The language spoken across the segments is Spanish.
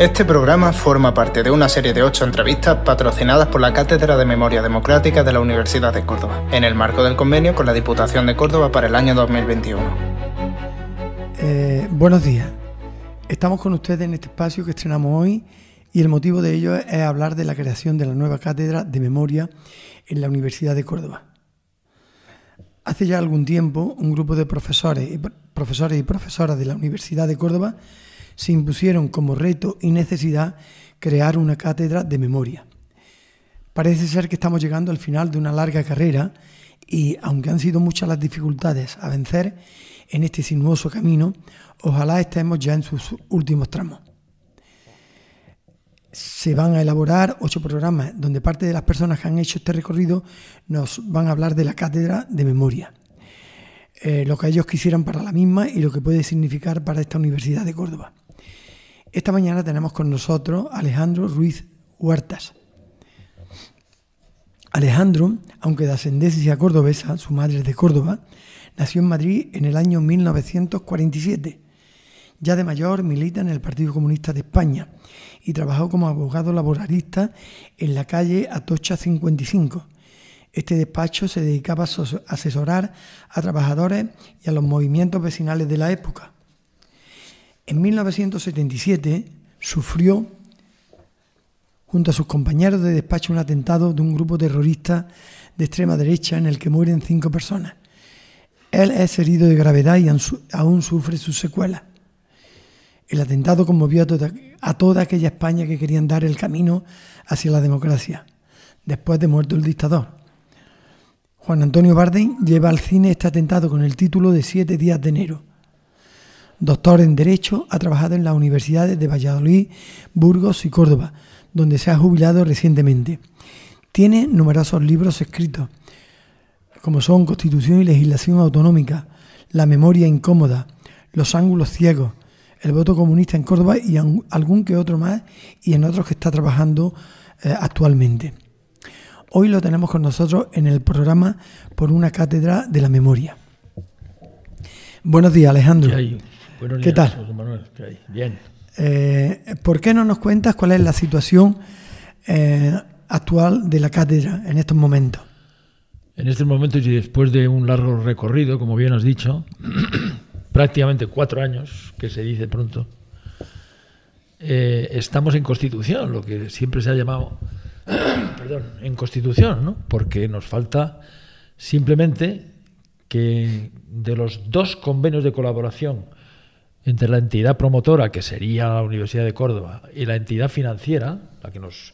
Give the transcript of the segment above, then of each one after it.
Este programa forma parte de una serie de ocho entrevistas patrocinadas por la Cátedra de Memoria Democrática de la Universidad de Córdoba, en el marco del convenio con la Diputación de Córdoba para el año 2021. Eh, buenos días. Estamos con ustedes en este espacio que estrenamos hoy y el motivo de ello es hablar de la creación de la nueva Cátedra de Memoria en la Universidad de Córdoba. Hace ya algún tiempo, un grupo de profesores profesores y profesoras de la Universidad de Córdoba se impusieron como reto y necesidad crear una cátedra de memoria. Parece ser que estamos llegando al final de una larga carrera y aunque han sido muchas las dificultades a vencer en este sinuoso camino, ojalá estemos ya en sus últimos tramos. Se van a elaborar ocho programas donde parte de las personas que han hecho este recorrido nos van a hablar de la cátedra de memoria, eh, lo que ellos quisieran para la misma y lo que puede significar para esta Universidad de Córdoba. Esta mañana tenemos con nosotros a Alejandro Ruiz Huertas. Alejandro, aunque de ascendencia cordobesa, su madre es de Córdoba, nació en Madrid en el año 1947. Ya de mayor milita en el Partido Comunista de España y trabajó como abogado laboralista en la calle Atocha 55. Este despacho se dedicaba a asesorar a trabajadores y a los movimientos vecinales de la época. En 1977 sufrió junto a sus compañeros de despacho un atentado de un grupo terrorista de extrema derecha en el que mueren cinco personas. Él es herido de gravedad y aún sufre sus secuelas. El atentado conmovió tota-, a toda, aquella España que querían dar el camino hacia la democracia, después de muerto el dictador. Juan Antonio Bardem lleva al cine este atentado con el título de Siete días de enero, doctor en Derecho, ha trabajado en las universidades de Valladolid, Burgos y Córdoba, donde se ha jubilado recientemente. Tiene numerosos libros escritos, como son Constitución y Legislación Autonómica, La Memoria Incómoda, Los Ángulos Ciegos, El Voto Comunista en Córdoba y algún que otro más, y en otros que está trabajando eh, actualmente. Hoy lo tenemos con nosotros en el programa por una cátedra de la memoria. Buenos días, Alejandro. ¿Qué tal? Bien. Eh, ¿Por qué no nos cuentas cuál es la situación eh, actual de la cátedra en estos momentos? En estos momentos y después de un largo recorrido, como bien has dicho, prácticamente cuatro años, que se dice pronto, eh, estamos en constitución, lo que siempre se ha llamado, perdón, en constitución, ¿no? porque nos falta simplemente que de los dos convenios de colaboración entre la entidad promotora, que sería la Universidad de Córdoba, y la entidad financiera, la que nos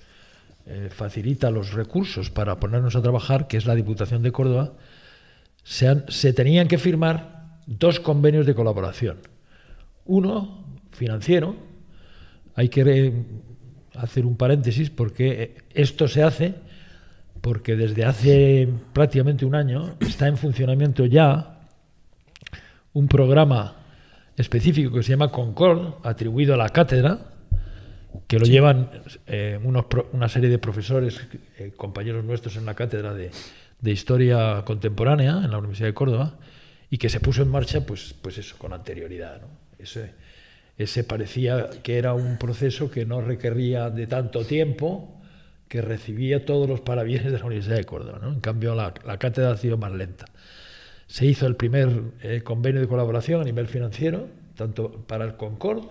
eh, facilita los recursos para ponernos a trabajar, que es la Diputación de Córdoba, se, se tenían que firmar dos convenios de colaboración. Uno, financiero, hay que hacer un paréntesis porque eh, esto se hace porque desde hace prácticamente un año está en funcionamiento ya un programa específico que se llama Concord, atribuido a la cátedra, que lo llevan eh, una serie de profesores, eh, compañeros nuestros en la cátedra de, de, Historia Contemporánea en la Universidad de Córdoba, y que se puso en marcha, pues, pues eso, con anterioridad. ¿no? Ese, parecía que era un proceso que no requería de tanto tiempo, que recibía todos los parabienes de la Universidad de Córdoba. En cambio, la, la cátedra ha sido más lenta se hizo el primer eh, convenio de colaboración a nivel financiero, tanto para el Concord,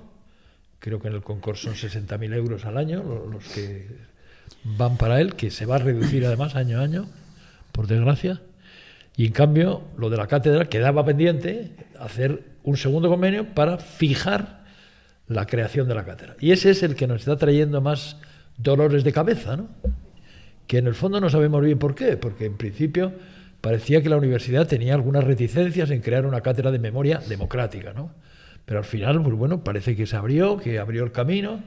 creo que en el Concord son 60.000 euros al año los, que van para él, que se va a reducir además año a año, por desgracia. Y en cambio, lo de la cátedra quedaba pendiente hacer un segundo convenio para fijar la creación de la cátedra. Y ese es el que nos está trayendo más dolores de cabeza, ¿no? Que en el fondo no sabemos bien por qué, porque en principio parecía que la universidad tenía algunas reticencias en crear una cátedra de memoria democrática, ¿no? Pero al final, pues bueno, parece que se abrió, que abrió el camino,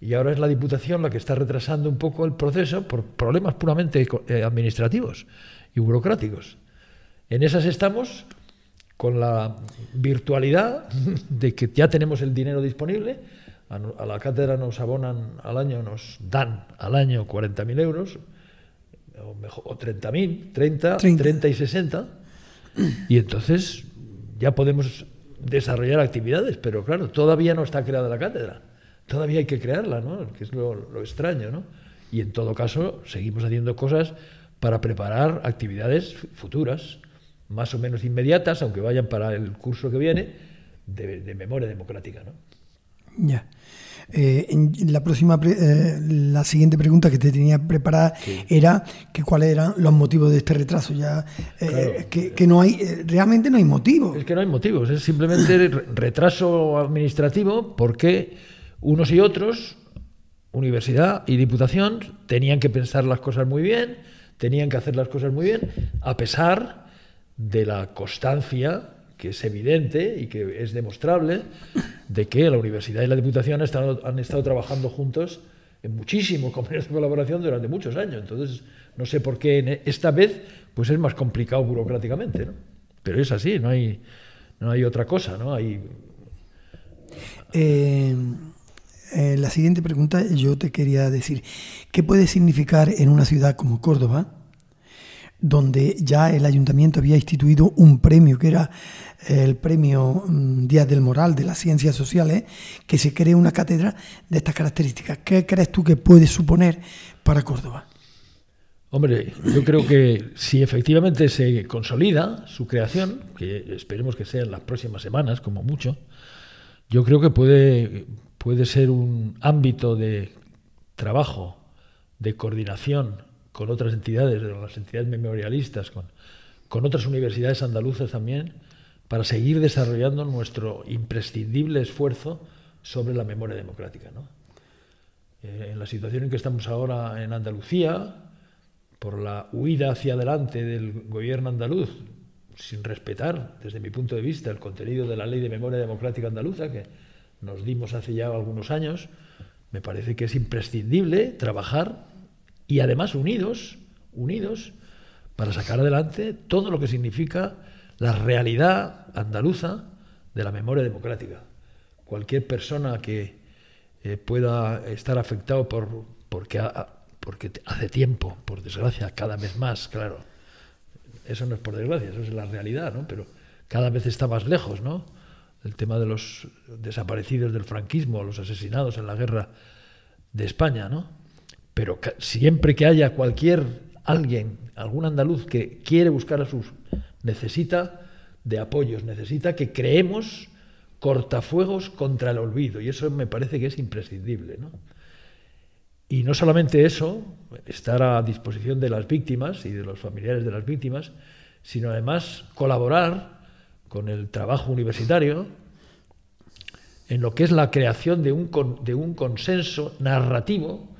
y ahora es la Diputación la que está retrasando un poco el proceso por problemas puramente eh, administrativos y burocráticos. En esas estamos con la virtualidad de que ya tenemos el dinero disponible, a la cátedra nos abonan al año, nos dan al año 40.000 euros, o, mejor, o 30.000, 30, 30, y 60, y entonces ya podemos desarrollar actividades, pero claro, todavía no está creada la cátedra, todavía hay que crearla, ¿no? que es lo, extraño, ¿no? Y en todo caso, seguimos haciendo cosas para preparar actividades futuras, más o menos inmediatas, aunque vayan para el curso que viene, de, memoria democrática, ¿no? Ya. Eh, en la próxima, eh, la siguiente pregunta que te tenía preparada era que cuáles eran los motivos de este retraso. Ya eh, que, que, no hay, realmente no hay motivos. Es que no hay motivos, es simplemente retraso administrativo porque unos y otros, universidad y diputación, tenían que pensar las cosas muy bien, tenían que hacer las cosas muy bien, a pesar de la constancia que es evidente y que es demostrable de que la universidad y la diputación han estado, trabajando juntos en muchísimos convenios de colaboración durante muchos años. Entonces, no sé por qué esta vez pues es más complicado burocráticamente, Pero es así, no hay, no hay otra cosa, ¿no? Hay... Eh, eh, la siguiente pregunta yo te quería decir, ¿qué puede significar en una ciudad como Córdoba donde ya el ayuntamiento había instituido un premio, que era eh, el premio mm, Díaz del Moral de las Ciencias Sociales, que se cree una cátedra de estas características. ¿Qué crees tú que puede suponer para Córdoba? Hombre, yo creo que si efectivamente se consolida su creación, que esperemos que sea en las próximas semanas, como mucho, yo creo que puede, puede ser un ámbito de trabajo, de coordinación, con otras entidades, con las entidades memorialistas, con, con otras universidades andaluzas también, para seguir desarrollando nuestro imprescindible esfuerzo sobre la memoria democrática. Eh, en la situación en que estamos ahora en Andalucía, por la huida hacia adelante del gobierno andaluz, sin respetar, desde mi punto de vista, el contenido de la Ley de Memoria Democrática Andaluza, que nos dimos hace ya algunos años, me parece que es imprescindible trabajar y además unidos, unidos, para sacar adelante todo lo que significa la realidad andaluza de la memoria democrática. Cualquier persona que eh, pueda estar afectado por, porque, porque hace tiempo, por desgracia, cada vez más, claro. Eso no es por desgracia, eso es la realidad, ¿no? Pero cada vez está más lejos, ¿no? El tema de los desaparecidos del franquismo, los asesinados en la guerra de España, ¿no? Pero siempre que haya cualquier alguien, algún andaluz que quiere buscar a sus, necesita de apoyos, necesita que creemos cortafuegos contra el olvido, y eso me parece que es imprescindible. Y no solamente eso, estar a disposición de las víctimas y de los familiares de las víctimas, sino además colaborar con el trabajo universitario en lo que es la creación de de un consenso narrativo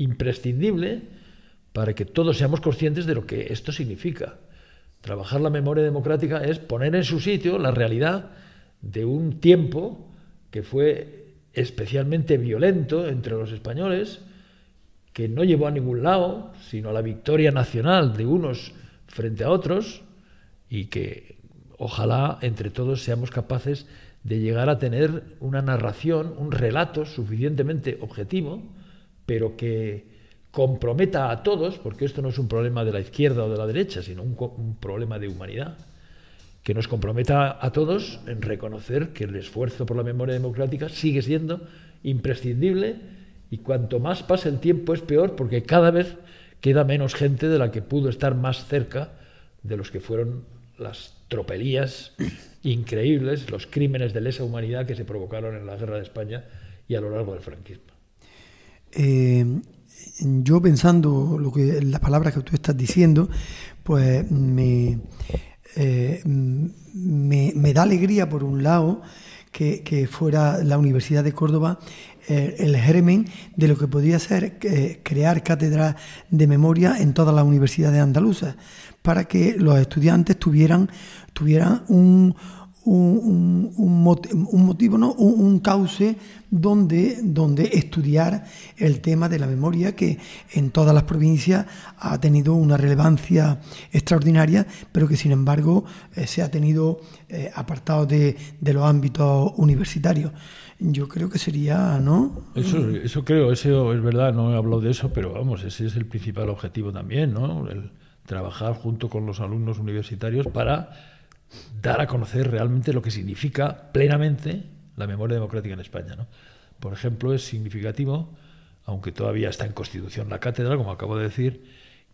imprescindible para que todos seamos conscientes de lo que esto significa. Trabajar la memoria democrática es poner en su sitio la realidad de un tiempo que fue especialmente violento entre los españoles, que no llevó a ningún lado, sino a la victoria nacional de unos frente a otros, y que ojalá entre todos seamos capaces de llegar a tener una narración, un relato suficientemente objetivo, pero que comprometa a todos, porque esto no es un problema de la izquierda o de la derecha, sino un, problema de humanidad, que nos comprometa a todos en reconocer que el esfuerzo por la memoria democrática sigue siendo imprescindible y cuanto más pasa el tiempo es peor porque cada vez queda menos gente de la que pudo estar más cerca de los que fueron las tropelías increíbles, los crímenes de lesa humanidad que se provocaron en la guerra de España y a lo largo del franquismo. Eh, yo pensando lo que las palabras que tú estás diciendo, pues me, eh, me, da alegría por un lado que, fuera la Universidad de Córdoba eh, el germen de lo que podría ser crear cátedras de memoria en toda la Universidad de andaluzas para que los estudiantes tuvieran, tuvieran un, un, motivo, ¿no? un, cauce donde, donde estudiar el tema de la memoria que en todas las provincias ha tenido una relevancia extraordinaria, pero que sin embargo eh, se ha tenido eh, apartado de, los ámbitos universitarios. Yo creo que sería, ¿no? Eso, eso creo, eso es verdad, no he hablado de eso, pero vamos, ese es el principal objetivo también, ¿no? El trabajar junto con los alumnos universitarios para dar a conocer realmente lo que significa plenamente la memoria democrática en España. Por ejemplo, es significativo, aunque todavía está en constitución la cátedra, como acabo de decir,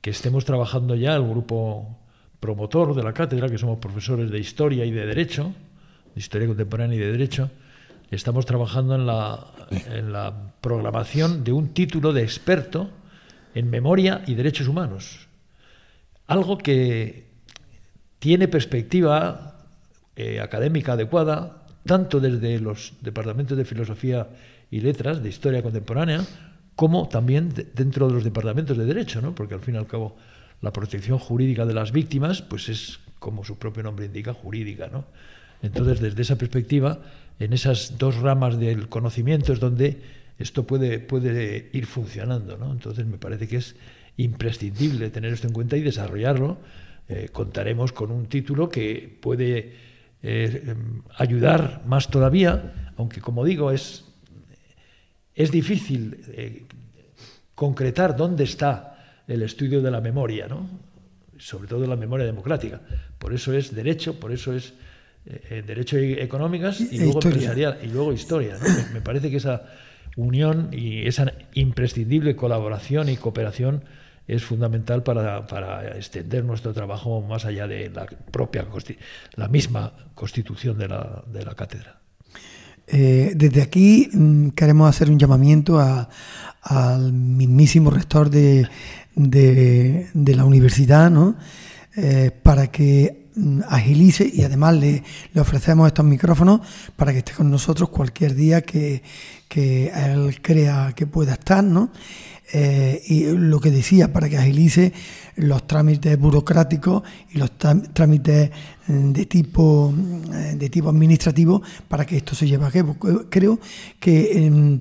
que estemos trabajando ya el grupo promotor de la cátedra, que somos profesores de historia y de derecho, de historia contemporánea y de derecho, estamos trabajando en la, en la programación de un título de experto en memoria y derechos humanos. Algo que tiene perspectiva eh, académica adecuada, tanto desde los departamentos de filosofía y letras, de historia contemporánea, como también dentro de los departamentos de derecho, porque al fin y al cabo la protección jurídica de las víctimas pues es, como su propio nombre indica, jurídica. ¿no? Entonces, desde esa perspectiva, en esas dos ramas del conocimiento es donde esto puede, puede ir funcionando. ¿no? Entonces, me parece que es imprescindible tener esto en cuenta y desarrollarlo eh, contaremos con un título que puede eh, ayudar más todavía, aunque como digo, es, es difícil eh, concretar dónde está el estudio de la memoria, ¿no? sobre todo la memoria democrática. Por eso es derecho, por eso es derecho económico económicas y, e-, e luego empresarial y luego historia. Me parece que esa unión y esa imprescindible colaboración y cooperación es fundamental para, extender nuestro trabajo más allá de la propia la misma constitución de la, cátedra. Eh, desde aquí mm, queremos hacer un llamamiento al mismísimo rector de, la universidad, eh, para que mm, agilice y además le, ofrecemos estos micrófonos para que esté con nosotros cualquier día que, que él crea que pueda estar, ¿no? Eh, y lo que decía, para que agilice los trámites burocráticos y los trámites mm, de tipo, mm, de tipo administrativo para que esto se lleve a cabo. Creo que, em,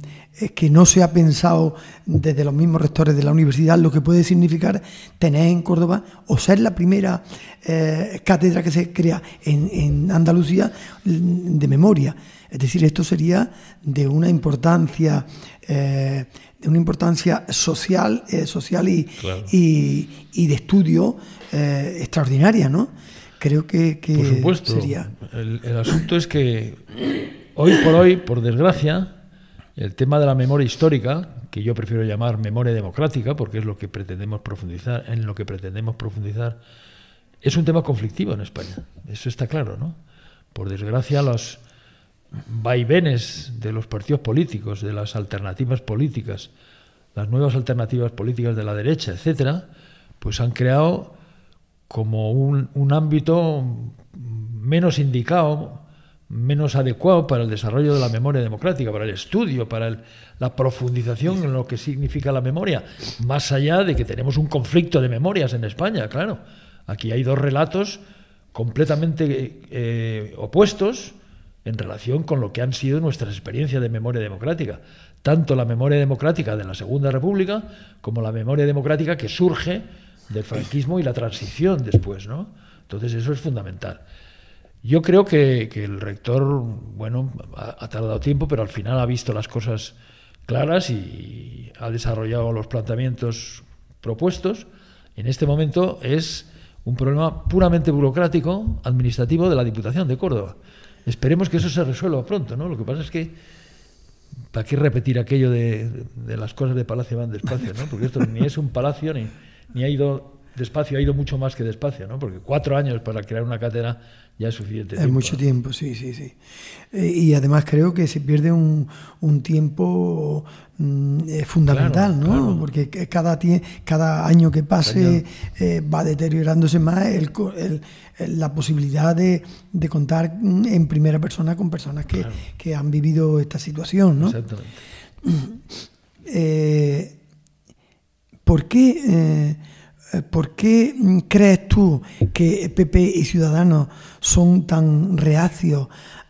que no se ha pensado desde los mismos rectores de la universidad lo que puede significar tener en Córdoba o ser la primera eh, cátedra que se crea en, en Andalucía mm, de memoria. Es decir, esto sería de una importancia eh, una importancia social, eh, social y, de estudio eh, extraordinaria, ¿no? Creo que, que por supuesto. sería. El, el, asunto es que hoy por hoy, por desgracia, el tema de la memoria histórica, que yo prefiero llamar memoria democrática, porque es lo que pretendemos profundizar, en lo que pretendemos profundizar, es un tema conflictivo en España. Eso está claro, ¿no? Por desgracia, los, vaivenes de los partidos políticos, de las alternativas políticas, las nuevas alternativas políticas de la derecha, etcétera, pues han creado como un, ámbito menos indicado, menos adecuado para el desarrollo de la memoria democrática, para el estudio, para la profundización en lo que significa la memoria, más allá de que tenemos un conflicto de memorias en España, claro. Aquí hay dos relatos completamente eh, opuestos, en relación con lo que han sido nuestras experiencias de memoria democrática, tanto la memoria democrática de la Segunda República como la memoria democrática que surge del franquismo y la transición después, ¿no? Entonces eso es fundamental. Yo creo que, el rector, bueno, ha, tardado tiempo, pero al final ha visto las cosas claras y ha desarrollado los planteamientos propuestos. En este momento es un problema puramente burocrático, administrativo de la Diputación de Córdoba. Esperemos que eso se resuelva pronto, ¿no? Lo que pasa es que ¿para qué repetir aquello de, las cosas de palacio van despacio, ¿no? Porque esto ni es un palacio ni, ni ha ido despacio, ha ido mucho más que despacio, ¿no? Porque cuatro años para crear una cátedra ya es suficiente. Es mucho tiempo, sí, sí, sí. Eh, y además creo que se pierde un, tiempo mm, eh, fundamental, ¿no? Porque cada, cada año que pase eh, va deteriorándose más el, la posibilidad de, contar mm, en primera persona con personas que, han vivido esta situación, ¿no? Exactamente. ¿Por qué? Eh, ¿Por qué mm, crees tú que PP y Ciudadanos son tan reacios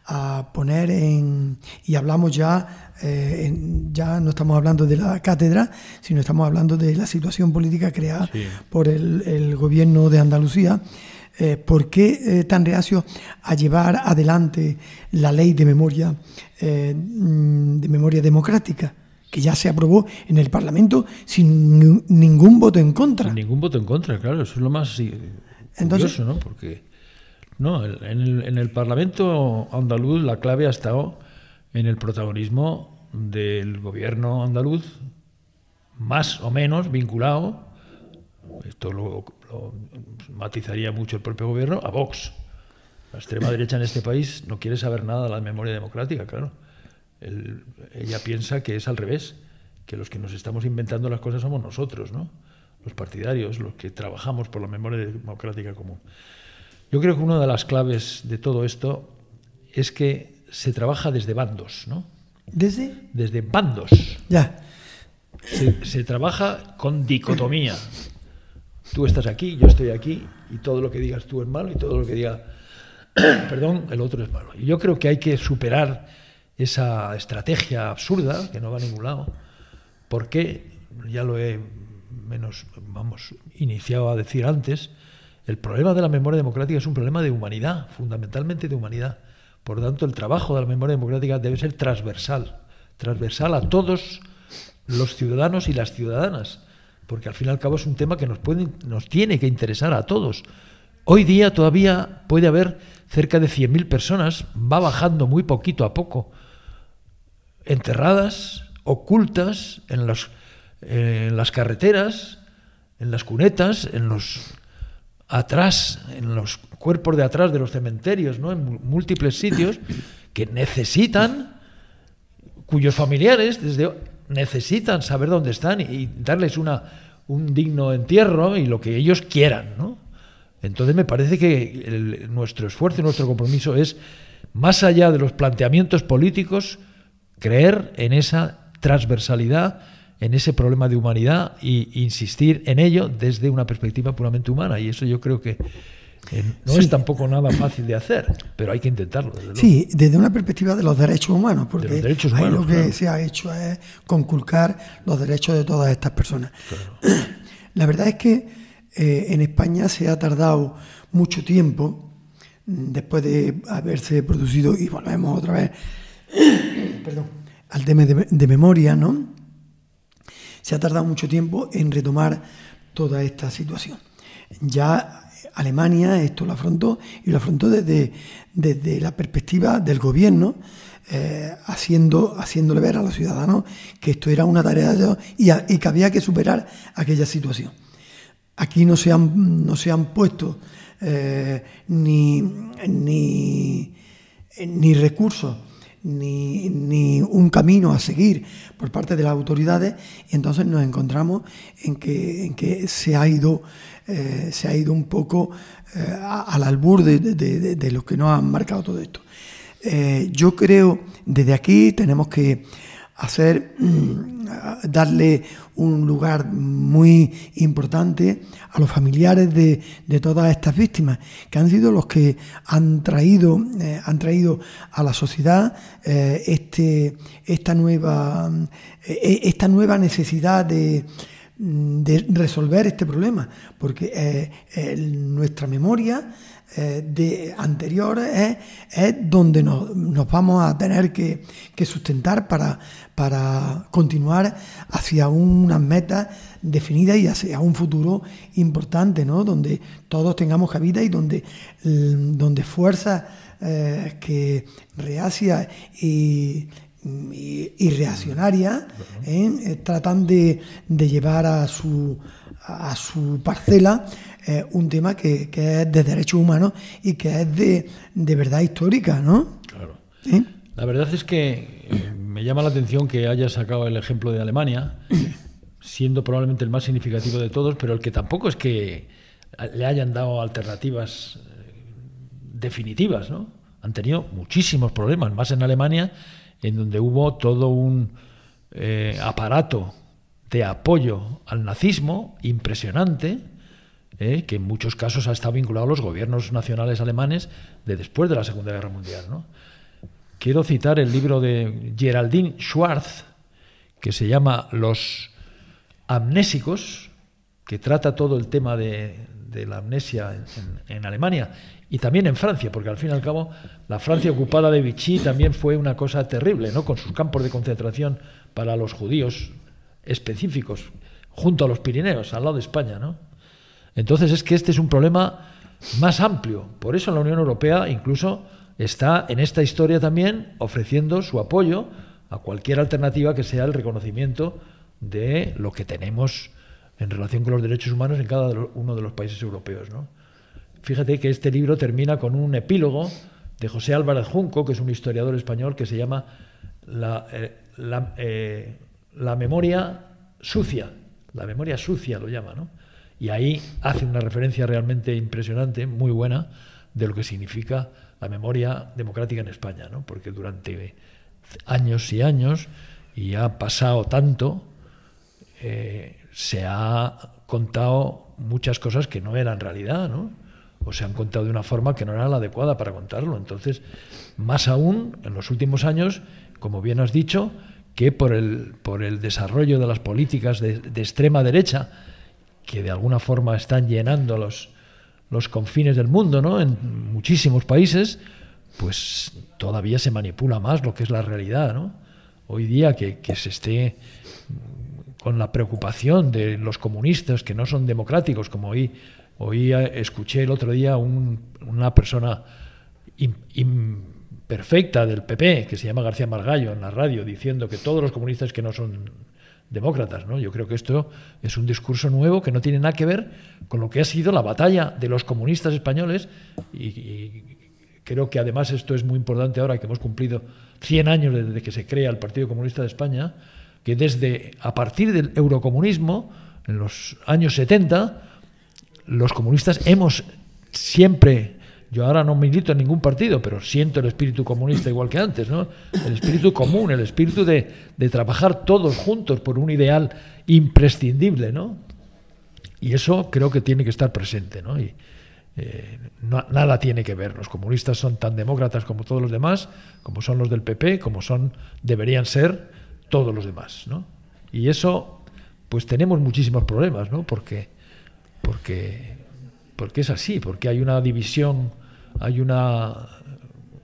a poner en, y hablamos ya, eh, ya no estamos hablando de la cátedra, sino estamos hablando de la situación política creada por el, gobierno de Andalucía, eh, ¿por qué tan reacios a llevar adelante la ley de memoria, mm, de memoria democrática? que ya se aprobó en el Parlamento sin ningún voto en contra. Sin ningún voto en contra, claro, eso es lo más eh, Entonces, ¿no? Porque no, en el, Parlamento andaluz la clave ha estado en el protagonismo del gobierno andaluz, más o menos vinculado, esto lo, matizaría mucho el propio gobierno, a Vox. La extrema derecha en este país no quiere saber nada de la memoria democrática, claro ella piensa que es al revés, que los que nos estamos inventando las cosas somos nosotros, ¿no? los partidarios, los que trabajamos por la memoria democrática común. Yo creo que una de las claves de todo esto es que se trabaja desde bandos, ¿no? ¿Desde? Desde bandos. Ya. Se, se trabaja con dicotomía. Tú estás aquí, yo estoy aquí, y todo lo que digas tú es malo, y todo lo que diga, perdón, el otro es malo. Y yo creo que hay que superar esa estrategia absurda que no va a ningún lado, porque ya lo he menos, vamos, iniciado a decir antes, el problema de la memoria democrática es un problema de humanidad, fundamentalmente de humanidad. Por tanto, el trabajo de la memoria democrática debe ser transversal, transversal a todos los ciudadanos y las ciudadanas, porque al fin y al cabo es un tema que nos, puede, nos tiene que interesar a todos. Hoy día todavía puede haber cerca de 100.000 personas, va bajando muy poquito a poco, enterradas, ocultas en, eh, en las carreteras, en las cunetas, en los atrás, en los cuerpos de atrás de los cementerios, ¿no? en múltiples sitios, que necesitan, cuyos familiares desde necesitan saber dónde están y, darles una, un digno entierro y lo que ellos quieran. ¿no? Entonces me parece que nuestro esfuerzo y nuestro compromiso es, más allá de los planteamientos políticos, creer en esa transversalidad, en ese problema de humanidad e insistir en ello desde una perspectiva puramente humana. Y eso yo creo que eh, no es tampoco nada fácil de hacer, pero hay que intentarlo. sí, desde una perspectiva de los derechos humanos, porque ahí lo que se ha hecho es conculcar los derechos de todas estas personas. La verdad es que eh, en España se ha tardado mucho tiempo después de haberse producido, y volvemos otra vez perdón, al tema de, memoria, ¿no? Se ha tardado mucho tiempo en retomar toda esta situación. Ya Alemania esto lo afrontó y lo afrontó desde, desde la perspectiva del gobierno, eh, haciendo, haciéndole ver a los ciudadanos que esto era una tarea y, y que había que superar aquella situación. Aquí no se han, no se han puesto eh, ni, ni recursos ni, un camino a seguir por parte de las autoridades y entonces nos encontramos en que, que se, ha ido, eh, se ha ido un poco eh, al albur de, los que nos han marcado todo esto. Eh, yo creo, desde aquí tenemos que hacer, mm, darle un lugar muy importante a los familiares de, de, todas estas víctimas, que han sido los que han traído, eh, han traído a la sociedad eh, este, esta, nueva, eh, e, esta nueva necesidad mm, de resolver este problema, porque nuestra memoria eh, de anterior eh, es, donde nos, vamos a tener que, sustentar para, para, continuar hacia unas metas definidas y hacia un futuro importante, donde todos tengamos cabida y donde, mm, donde fuerzas eh, que reacia y y, reaccionarias tratan de, de, llevar a su, a su parcela un tema que, es de derechos humanos y que es de, verdad histórica, ¿no? Claro. La verdad es que eh, me llama la atención que haya sacado el ejemplo de Alemania, siendo probablemente el más significativo de todos, pero el que tampoco es que le hayan dado alternativas eh, definitivas, ¿no? Han tenido muchísimos problemas, más en Alemania, en donde hubo todo un eh, aparato de apoyo al nazismo impresionante, ¿eh? que en muchos casos ha estado vinculado a los gobiernos nacionales alemanes de después de la Segunda Guerra Mundial. Quiero citar el libro de Geraldine Schwartz, que se llama Los amnésicos, que trata todo el tema de, la amnesia en, en, Alemania y también en Francia, porque al fin y al cabo la Francia ocupada de Vichy también fue una cosa terrible, ¿no? con sus campos de concentración para los judíos específicos, junto a los Pirineos, al lado de España. ¿no? Entonces es que este es un problema más amplio. Por eso la Unión Europea incluso está en esta historia también ofreciendo su apoyo a cualquier alternativa que sea el reconocimiento de lo que tenemos en relación con los derechos humanos en cada uno de los países europeos. Fíjate que este libro termina con un epílogo de José Álvarez Junco, que es un historiador español, que se llama La, eh, eh, la memoria sucia. La memoria sucia lo llama, ¿no? Y ahí hace una referencia realmente impresionante, muy buena, de lo que significa la memoria democrática en España, ¿no? porque durante años y años, y ha pasado tanto, eh, se ha contado muchas cosas que no eran realidad, ¿no? o se han contado de una forma que no era la adecuada para contarlo. Entonces, más aún, en los últimos años, como bien has dicho, que por el, por el desarrollo de las políticas de extrema derecha, que de alguna forma están llenando los, los confines del mundo, ¿no? En muchísimos países, pues todavía se manipula más lo que es la realidad, ¿no? Hoy día que, se esté con la preocupación de los comunistas que no son democráticos, como hoy, escuché el otro día una persona imperfecta del PP, que se llama García Margallo, en la radio, diciendo que todos los comunistas que no son demócratas. ¿no? Yo creo que esto es un discurso nuevo que no tiene nada que ver con lo que ha sido la batalla de los comunistas españoles y, y creo que además esto es muy importante ahora que hemos cumplido 100 años desde que se crea el Partido Comunista de España, que desde a partir del eurocomunismo, en los años 70, los comunistas hemos siempre yo ahora no milito en ningún partido, pero siento el espíritu comunista igual que antes, ¿no? El espíritu común, el espíritu de, trabajar todos juntos por un ideal imprescindible, ¿no? Y eso creo que tiene que estar presente, ¿no? Y, eh, nada tiene que ver. Los comunistas son tan demócratas como todos los demás, como son los del PP, como son, deberían ser todos los demás, ¿no? Y eso, pues tenemos muchísimos problemas, ¿no? Porque, porque, porque es así, porque hay una división hay una,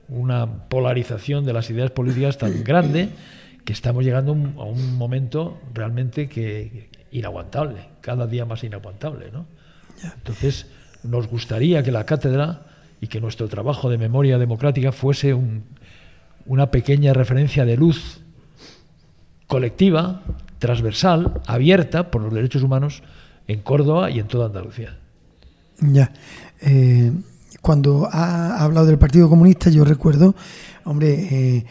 una polarización de las ideas políticas tan grande que estamos llegando a un momento realmente que inaguantable, cada día más inaguantable. Entonces, nos gustaría que la cátedra y que nuestro trabajo de memoria democrática fuese una pequeña referencia de luz colectiva, transversal, abierta por los derechos humanos en Córdoba y en toda Andalucía. Ya. Eh, cuando ha hablado del Partido Comunista, yo recuerdo, hombre, eh,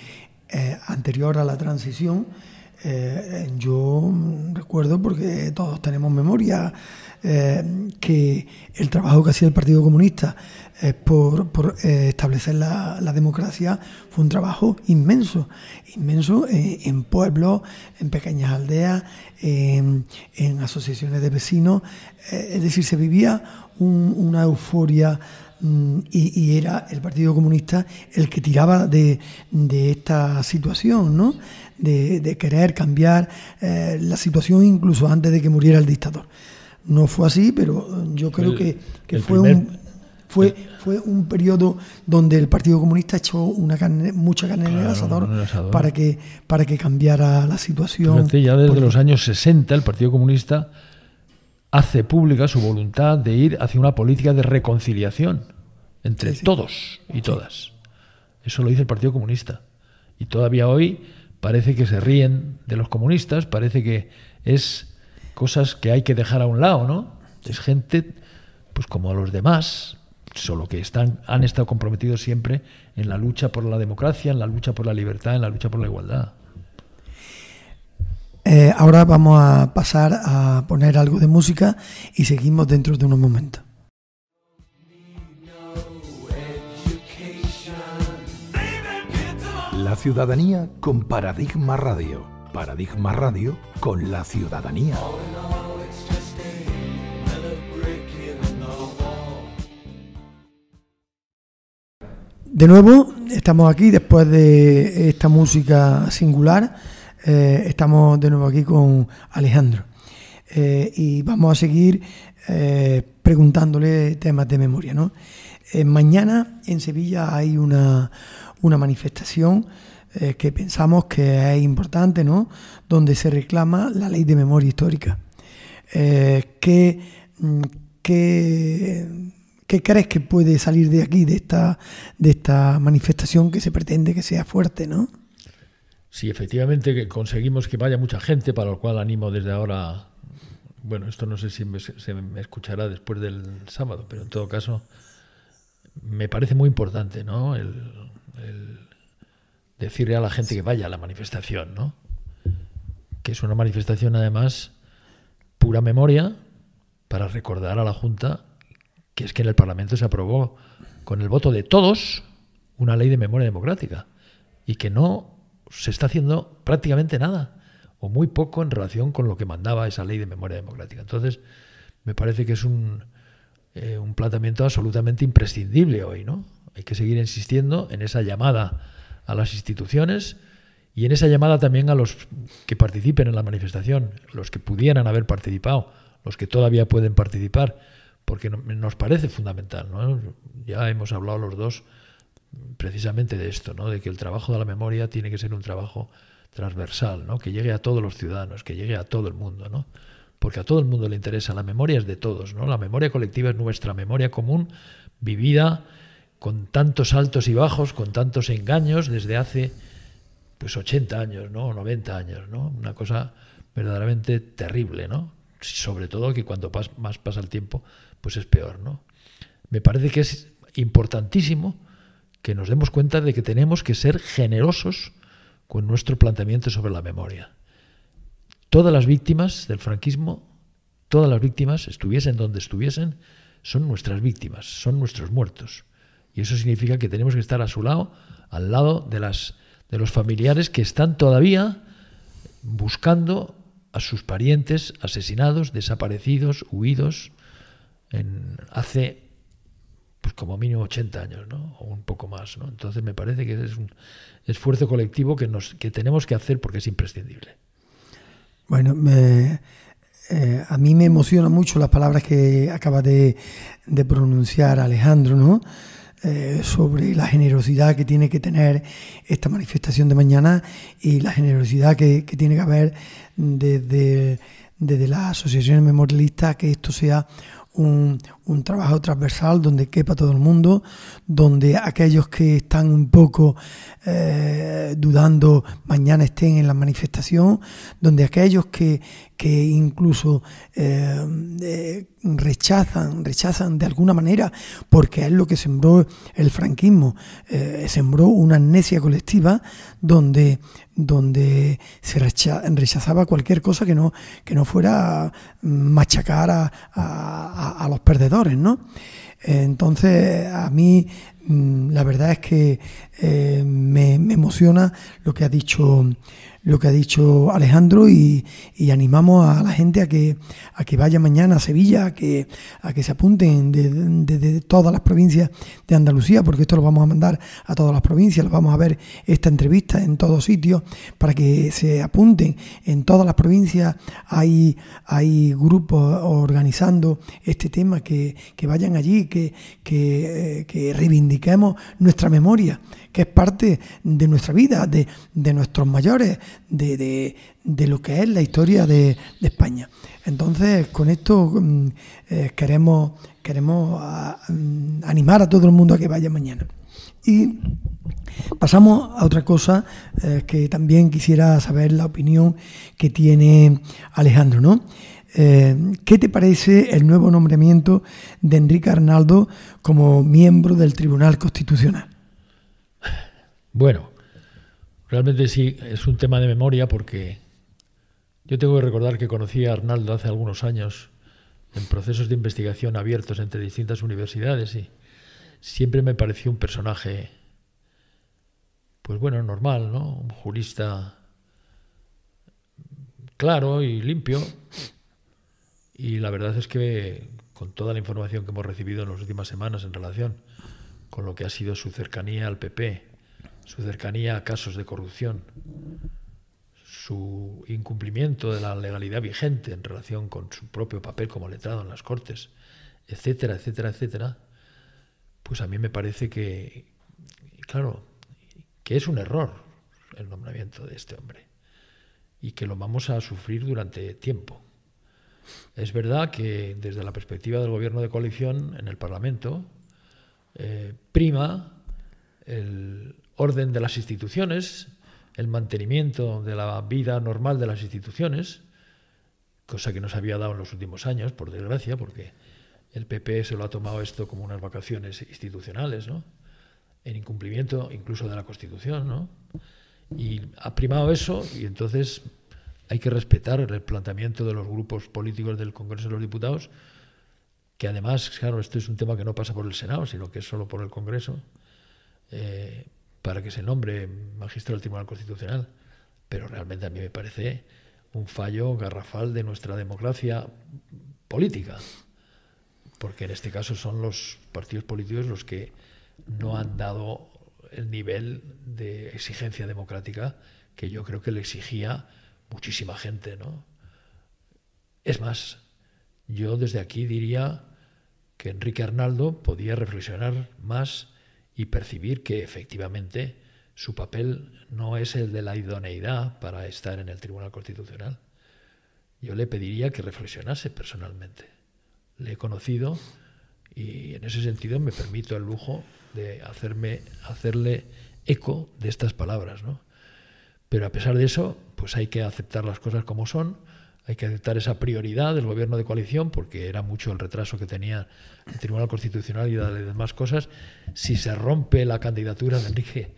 eh, anterior a la transición, eh, yo recuerdo, porque todos tenemos memoria, que el trabajo que hacía el Partido Comunista por, establecer la, democracia fue un trabajo inmenso, inmenso en pueblos, en pequeñas aldeas, en, asociaciones de vecinos, es decir, se vivía una euforia Mm, y, era el Partido Comunista el que tiraba de, de esta situación, ¿no? de, querer cambiar eh, la situación incluso antes de que muriera el dictador. No fue así, pero eh, yo creo que, que fue, un, fue, fue un periodo donde el Partido Comunista echó una carne, mucha carne en el asador, para que, para que cambiara la situación. ya desde los años 60 el Partido Comunista hace pública su voluntad de ir hacia una política de reconciliación entre todos y todas. Eso lo dice el Partido Comunista. Y todavía hoy parece que se ríen de los comunistas, parece que es cosas que hay que dejar a un lado, ¿no? Es gente, pues como los demás, solo que están, han estado comprometidos siempre en la lucha por la democracia, en la lucha por la libertad, en la lucha por la igualdad. Eh, ahora vamos a pasar a poner algo de música y seguimos dentro de unos momentos. La ciudadanía con Paradigma Radio. Paradigma Radio con la ciudadanía. De nuevo, estamos aquí después de esta música singular eh, estamos de nuevo aquí con Alejandro eh, y vamos a seguir eh, preguntándole temas de memoria. ¿no? mañana en Sevilla hay una, una manifestación que pensamos que es importante, ¿no? donde se reclama la ley de memoria histórica. ¿qué, mm, qué, qué, crees que puede salir de aquí, de esta, de esta manifestación que se pretende que sea fuerte? ¿no? si efectivamente conseguimos que vaya mucha gente, para lo cual animo desde ahora, bueno, esto no sé si se me escuchará después del sábado, pero en todo caso, me parece muy importante, ¿no? el decirle a la gente que vaya a la manifestación, ¿no? Que es una manifestación además pura memoria para recordar a la Junta que es que en el Parlamento se aprobó con el voto de todos una ley de memoria democrática y que no se está haciendo prácticamente nada o muy poco en relación con lo que mandaba esa ley de memoria democrática. Entonces, me parece que es un, eh, un planteamiento absolutamente imprescindible hoy. ¿no? Hay que seguir insistiendo en esa llamada a las instituciones y en esa llamada también a los que participen en la manifestación, los que pudieran haber participado, los que todavía pueden participar, porque nos parece fundamental. ¿no? Ya hemos hablado los dos precisamente de esto, ¿no? de que el trabajo de la memoria tiene que ser un trabajo transversal, ¿no? que llegue a todos los ciudadanos, que llegue a todo el mundo, ¿no? porque a todo el mundo le interesa, la memoria es de todos, ¿no? la memoria colectiva es nuestra memoria común, vivida con tantos altos y bajos, con tantos engaños desde hace pues 80 años, ¿no? 90 años, ¿no? una cosa verdaderamente terrible, ¿no? sobre todo que cuando más pasa el tiempo, pues es peor. ¿no? Me parece que es importantísimo que nos demos cuenta de que tenemos que ser generosos con nuestro planteamiento sobre la memoria. Todas las víctimas del franquismo, todas las víctimas, estuviesen donde estuviesen, son nuestras víctimas, son nuestros muertos. Y eso significa que tenemos que estar a su lado, al lado de, las, de los familiares que están todavía buscando a sus parientes asesinados, desaparecidos, huidos en hace pues como mínimo 80 años, ¿no? O un poco más, ¿no? Entonces me parece que es un esfuerzo colectivo que, nos, que tenemos que hacer porque es imprescindible. Bueno, eh, a mí me emocionan mucho las palabras que acaba de, de pronunciar Alejandro, ¿no? Eh, sobre la generosidad que tiene que tener esta manifestación de mañana y la generosidad que, tiene que haber desde, desde las asociaciones memorialistas que esto sea un, trabajo transversal donde quepa todo el mundo, donde aquellos que están un poco eh, dudando mañana estén en la manifestación, donde aquellos que, incluso eh, eh, rechazan, rechazan de alguna manera, porque es lo que sembró el franquismo, sembró una amnesia colectiva donde, donde se rechazaba cualquier cosa que no, que no fuera mm, machacar a a, los perdedores, ¿no? Entonces, a mí mm, la verdad es que eh, me, emociona lo que ha dicho lo que ha dicho Alejandro y, animamos a la gente a que, a que vaya mañana a Sevilla, a que, a que se apunten desde de, todas las provincias de Andalucía, porque esto lo vamos a mandar a todas las provincias, lo vamos a ver esta entrevista en todos sitios, para que se apunten en todas las provincias. Hay, hay grupos organizando este tema, que, que vayan allí, que, que, eh, que reivindiquemos nuestra memoria, que es parte de nuestra vida, de, de nuestros mayores, de, lo que es la historia de, España. Entonces, con esto mm, eh, queremos, queremos ah, mm, animar a todo el mundo a que vaya mañana. Y pasamos a otra cosa eh, que también quisiera saber la opinión que tiene Alejandro, eh, ¿Qué te parece el nuevo nombramiento de Enrique Arnaldo como miembro del Tribunal Constitucional? Bueno, Realmente sí, es un tema de memoria porque yo tengo que recordar que conocí a Arnaldo hace algunos años en procesos de investigación abiertos entre distintas universidades y siempre me pareció un personaje, pues bueno, normal, ¿no? Un jurista claro y limpio. Y la verdad es que con toda la información que hemos recibido en las últimas semanas en relación con lo que ha sido su cercanía al PP, su cercanía a casos de corrupción, su incumplimiento de la legalidad vigente en relación con su propio papel como letrado en las Cortes, etcétera, etcétera, etcétera, pues a mí me parece que, claro, que es un error el nombramiento de este hombre y que lo vamos a sufrir durante tiempo. Es verdad que desde la perspectiva del gobierno de coalición en el Parlamento eh, prima el orden de las instituciones, el mantenimiento de la vida normal de las instituciones, cosa que no se había dado en los últimos años, por desgracia, porque el PP se lo ha tomado esto como unas vacaciones institucionales, ¿no? En incumplimiento incluso de la Constitución, ¿no? Y ha primado eso y entonces hay que respetar el planteamiento de los grupos políticos del Congreso de los Diputados, que además, claro, esto es un tema que no pasa por el Senado, sino que es solo por el Congreso. Eh, para que se nombre magistrado del Tribunal Constitucional. Pero realmente a mí me parece un fallo garrafal de nuestra democracia política, porque en este caso son los partidos políticos los que no han dado el nivel de exigencia democrática que yo creo que le exigía muchísima gente, ¿no? Es más, yo desde aquí diría que Enrique Arnaldo podía reflexionar más y percibir que efectivamente su papel no es el de la idoneidad para estar en el Tribunal Constitucional. Yo le pediría que reflexionase personalmente. Le he conocido y en ese sentido me permito el lujo de hacerme, hacerle eco de estas palabras. ¿no? Pero a pesar de eso, pues hay que aceptar las cosas como son hay que aceptar esa prioridad del gobierno de coalición, porque era mucho el retraso que tenía el Tribunal Constitucional y demás cosas. Si se rompe la candidatura de Enrique,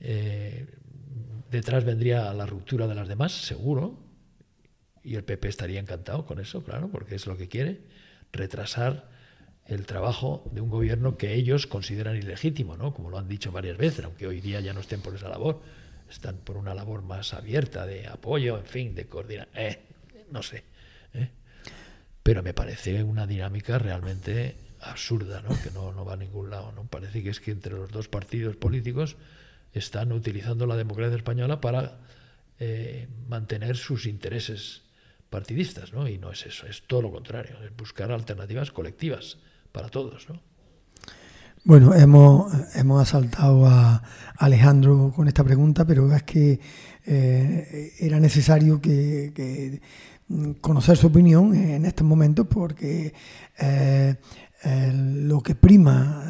eh, detrás vendría la ruptura de las demás, seguro. Y el PP estaría encantado con eso, claro, porque es lo que quiere, retrasar el trabajo de un gobierno que ellos consideran ilegítimo, ¿no? como lo han dicho varias veces, aunque hoy día ya no estén por esa labor, están por una labor más abierta de apoyo, en fin, de coordinar. Eh, no sé. ¿eh? Pero me parece una dinámica realmente absurda, ¿no? que no, va a ningún lado. ¿no? Parece que es que entre los dos partidos políticos están utilizando la democracia española para eh, mantener sus intereses partidistas, ¿no? y no es eso, es todo lo contrario, es buscar alternativas colectivas para todos. Bueno, hemos, hemos asaltado a Alejandro con esta pregunta, pero es que eh, era necesario que conocer su opinión en este momento porque eh, eh, lo que prima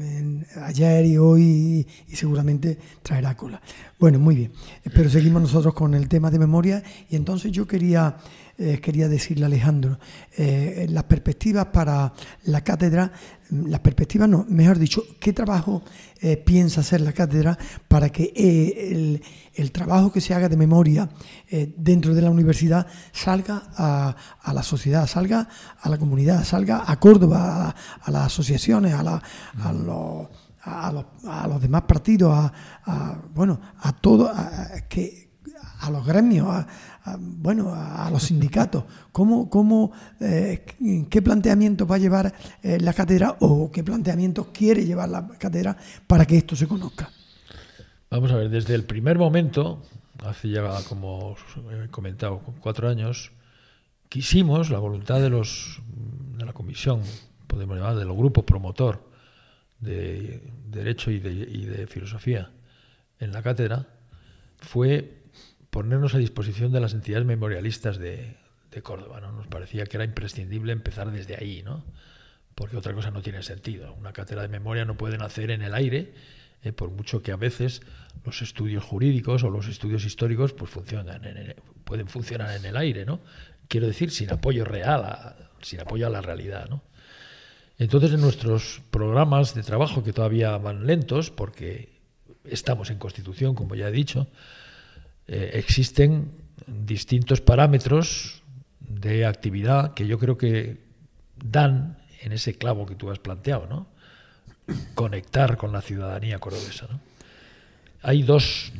eh, ayer y hoy y, seguramente traerá cola. Bueno, muy bien, pero seguimos nosotros con el tema de memoria y entonces yo quería eh, quería decirle Alejandro. Eh, las perspectivas para la cátedra, mm, las perspectivas no, mejor dicho, ¿qué trabajo eh, piensa hacer la cátedra para que el, trabajo que se haga de memoria dentro de la universidad salga a, la sociedad, salga a la comunidad, salga a Córdoba, a, las asociaciones, a, la, a los demás partidos, a, bueno, a todo, que, a los gremios, a, bueno, a los sindicatos. ¿Cómo, cómo, eh, ¿Qué planteamiento va a llevar eh, la cátedra o qué planteamientos quiere llevar la cátedra para que esto se conozca? Vamos a ver, desde el primer momento, hace ya como he comentado, cuatro años, quisimos la voluntad de, los, de la comisión, podemos llamar, los grupos promotor de Derecho y de Filosofía en la cátedra, fue ponernos a disposición de las entidades memorialistas de, Córdoba. ¿no? Nos parecía que era imprescindible empezar desde ahí, ¿no? porque otra cosa no tiene sentido. Una cátedra de memoria no pueden hacer en el aire, eh, por mucho que a veces los estudios jurídicos o los estudios históricos pues funcionan pueden funcionar en el aire, ¿no? Quiero decir, sin apoyo real, sin apoyo a la realidad, Entonces, en nuestros programas de trabajo, que todavía van lentos, porque estamos en constitución, como ya he dicho, eh, existen distintos parámetros de actividad que yo creo que dan en ese clavo que tú has planteado, ¿no? Conectar con la ciudadanía cordobesa. Hay dos,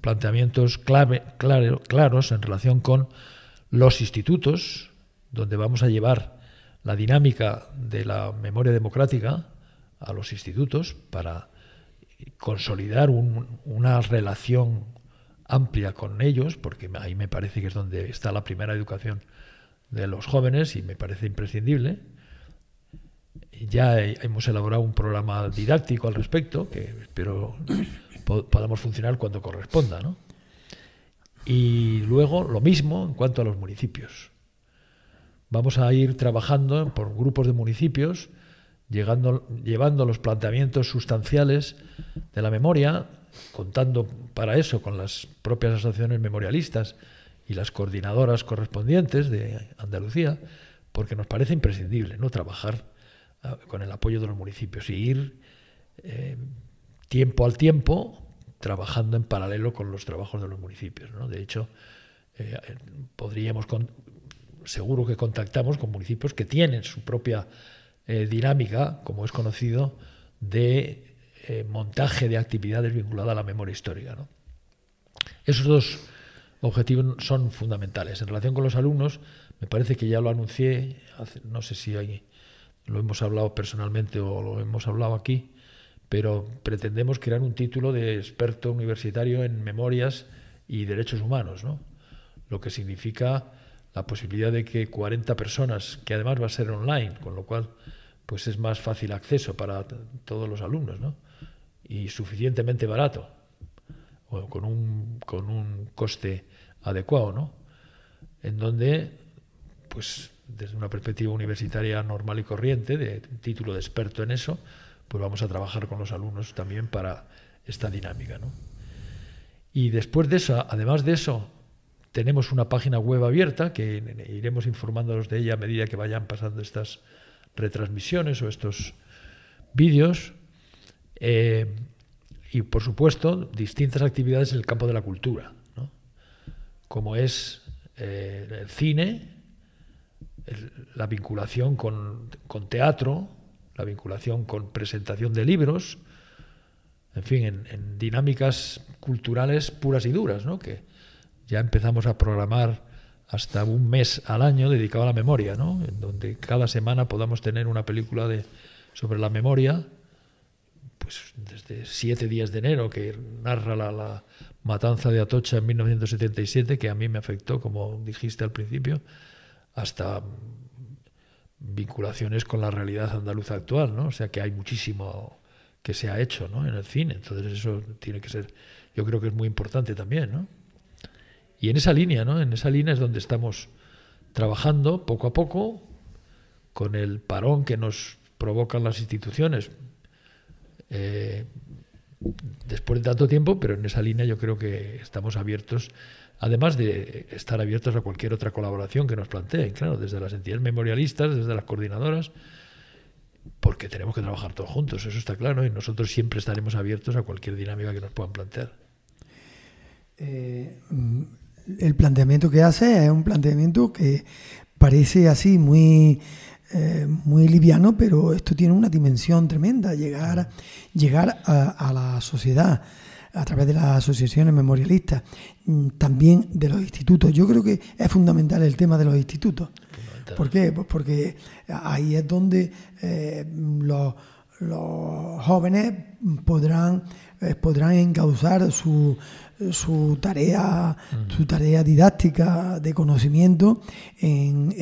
planteamientos claros en relación con los institutos, donde vamos a llevar la dinámica de la memoria democrática a los institutos para consolidar una relación amplia con ellos, porque ahí me parece que es donde está la primera educación de los jóvenes y me parece imprescindible. Ya hemos elaborado un programa didáctico al respecto, que espero podamos funcionar cuando corresponda. ¿no? Y luego lo mismo en cuanto a los municipios. Vamos a ir trabajando por grupos de municipios, llegando, llevando los planteamientos sustanciales de la memoria contando para eso con las propias asociaciones memorialistas y las coordinadoras correspondientes de Andalucía, porque nos parece imprescindible ¿no? trabajar ah, con el apoyo de los municipios y ir eh, tiempo al tiempo trabajando en paralelo con los trabajos de los municipios. De hecho, eh, podríamos, con, seguro que contactamos con municipios que tienen su propia eh, dinámica, como es conocido, de eh, montaje de actividades vinculadas a la memoria histórica. Esos dos objetivos son fundamentales. En relación con los alumnos, me parece que ya lo anuncié, no sé si hay, lo hemos hablado personalmente o lo hemos hablado aquí, pero pretendemos crear un título de experto universitario en memorias y derechos humanos, lo que significa la posibilidad de que 40 personas, que además va a ser online, con lo cual pues es más fácil acceso para todos los alumnos, y suficientemente barato, o con un, con un coste adecuado, ¿no? En donde, pues desde una perspectiva universitaria normal y corriente, de título de experto en eso, pues vamos a trabajar con los alumnos también para esta dinámica, ¿no? Y después de eso, además de eso, tenemos una página web abierta que iremos informándonos de ella a medida que vayan pasando estas retransmisiones o estos vídeos eh, y, por supuesto, distintas actividades en el campo de la cultura, como es eh, el cine, la vinculación con, teatro, la vinculación con presentación de libros, en fin, en, en dinámicas culturales puras y duras, ¿no? que ya empezamos a programar hasta un mes al año dedicado a la memoria, ¿no? en donde cada semana podamos tener una película de, sobre la memoria pues desde Siete días de enero, que narra la, matanza de Atocha en 1977, que a mí me afectó, como dijiste al principio, hasta vinculaciones con la realidad andaluza actual, ¿no? O sea que hay muchísimo que se ha hecho ¿no? en el cine, entonces eso tiene que ser, yo creo que es muy importante también, ¿no? Y en esa línea, ¿no? En esa línea es donde estamos trabajando poco a poco, con el parón que nos provocan las instituciones, eh, después de tanto tiempo, pero en esa línea yo creo que estamos abiertos, además de estar abiertos a cualquier otra colaboración que nos planteen, claro, desde las entidades memorialistas, desde las coordinadoras, porque tenemos que trabajar todos juntos, eso está claro, y nosotros siempre estaremos abiertos a cualquier dinámica que nos puedan plantear. Eh, mm, el planteamiento que hace es un planteamiento que parece así muy eh, muy liviano, pero esto tiene una dimensión tremenda, llegar, llegar a, la sociedad a través de las asociaciones memorialistas, mm, también de los institutos. Yo creo que es fundamental el tema de los institutos. ¿Por qué? Pues porque ahí es donde eh, los, jóvenes podrán eh, podrán encauzar su, su tarea, su tarea didáctica de conocimiento en,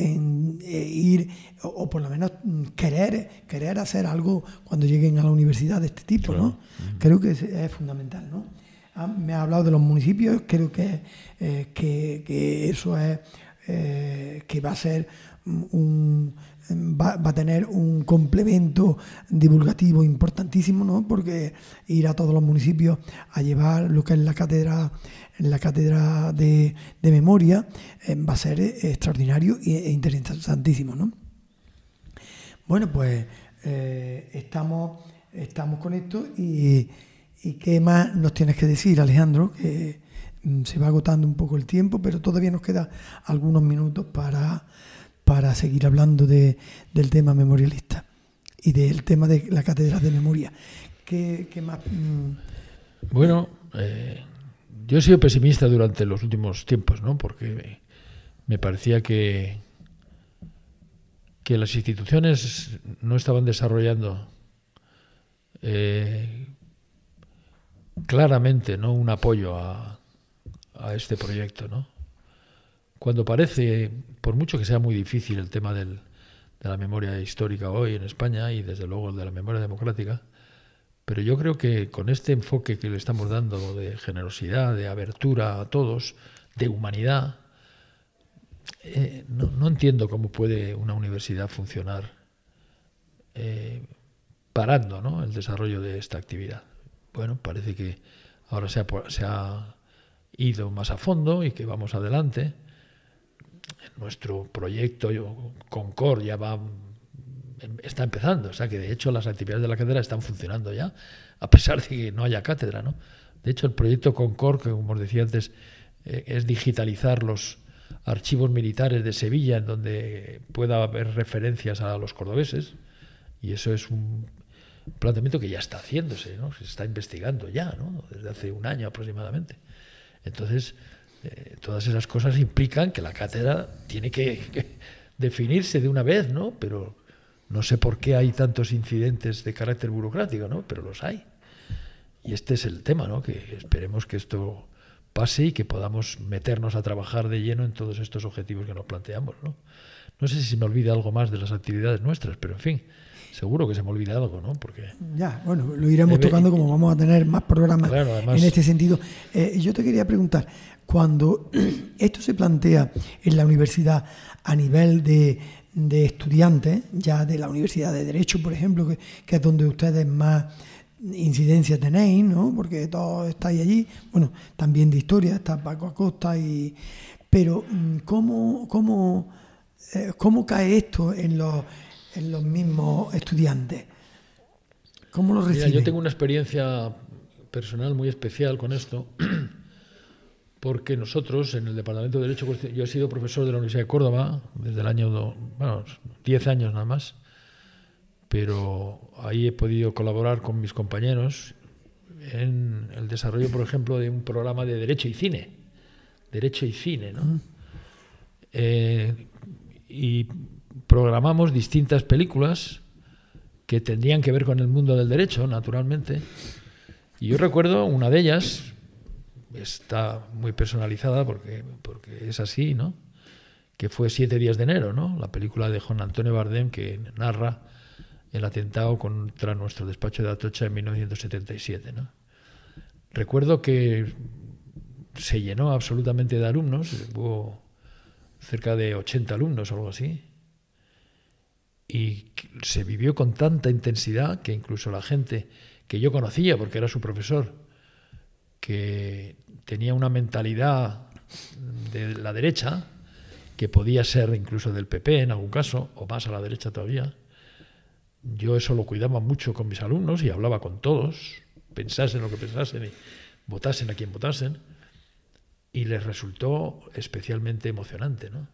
eh, ir, o, por lo menos querer, querer hacer algo cuando lleguen a la universidad de este tipo, Creo que es, fundamental, ¿no? Ah, me ha hablado de los municipios, creo que, eh, que, que eso es que va a ser un va, a tener un complemento divulgativo importantísimo, Porque ir a todos los municipios a llevar lo que es la cátedra, la cátedra de, memoria eh, va a ser extraordinario e, interesantísimo, ¿no? Bueno, pues eh, estamos, estamos con esto y, y, ¿qué más nos tienes que decir, Alejandro? Que mm, se va agotando un poco el tiempo, pero todavía nos queda algunos minutos para para seguir hablando de, del tema memorialista y del tema de la cátedra de memoria. ¿Qué, más? Mm. Bueno, eh, yo he sido pesimista durante los últimos tiempos, ¿no? Porque me parecía que, que las instituciones no estaban desarrollando eh, claramente ¿no? un apoyo a, a este proyecto, ¿no? cuando parece, por mucho que sea muy difícil el tema de la memoria histórica hoy en España y desde luego el de la memoria democrática, pero yo creo que con este enfoque que le estamos dando de generosidad, de abertura a todos, de humanidad, eh, no, entiendo cómo puede una universidad funcionar eh, parando el desarrollo de esta actividad. Bueno, parece que ahora se ha ido más a fondo y que vamos adelante nuestro proyecto Concord ya va em, está empezando, o sea que de hecho las actividades de la cátedra están funcionando ya, a pesar de que no haya cátedra, ¿no? De hecho, el proyecto Concord, que como os decía antes, eh, es digitalizar los archivos militares de Sevilla, en donde pueda haber referencias a los cordobeses, y eso es un planteamiento que ya está haciéndose, ¿no? Se está investigando ya, ¿no? Desde hace un año aproximadamente. Entonces, eh, todas esas cosas implican que la cátedra tiene que, definirse de una vez, ¿no? Pero no sé por qué hay tantos incidentes de carácter burocrático, ¿no? Pero los hay. Y este es el tema, ¿no? Que esperemos que esto pase y que podamos meternos a trabajar de lleno en todos estos objetivos que nos planteamos, ¿no? No sé si se me olvida algo más de las actividades nuestras, pero en fin, seguro que se me olvida algo, ¿no? Porque ya, bueno, lo iremos eh, tocando eh, como vamos a tener más programas en este sentido. yo te quería preguntar, cuando esto se plantea en la universidad a nivel de, estudiantes, ya de la Universidad de Derecho, por ejemplo, que, es donde ustedes más incidencia tenéis, ¿no? Porque todos estáis allí. Bueno, también de historia está Paco Acosta y... Pero mm, ¿cómo, cómo, eh, cómo cae esto en los, en los mismos estudiantes? ¿Cómo lo reciben? yo tengo una experiencia personal muy especial con esto. porque nosotros en el Departamento de Derecho, yo he sido profesor de la Universidad de Córdoba desde el año, bueno, 10 años nada más, pero ahí he podido colaborar con mis compañeros en el desarrollo, por ejemplo, de un programa de Derecho y Cine. Derecho y Cine, ¿no? Eh, y programamos distintas películas que tendrían que ver con el mundo del derecho, naturalmente. Y yo recuerdo una de ellas, está muy personalizada porque, porque es así, ¿no? Que fue Siete días de enero, ¿no? La película de Juan Antonio Bardem que narra el atentado contra nuestro despacho de Atocha en 1977, ¿no? Recuerdo que se llenó absolutamente de alumnos, hubo cerca de 80 alumnos o algo así, y se vivió con tanta intensidad que incluso la gente que yo conocía, porque era su profesor, que tenía una mentalidad de la derecha, que podía ser incluso del PP en algún caso, o más a la derecha todavía, yo eso lo cuidaba mucho con mis alumnos y hablaba con todos, pensasen lo que pensasen y votasen a quien votasen, y les resultó especialmente emocionante, ¿no?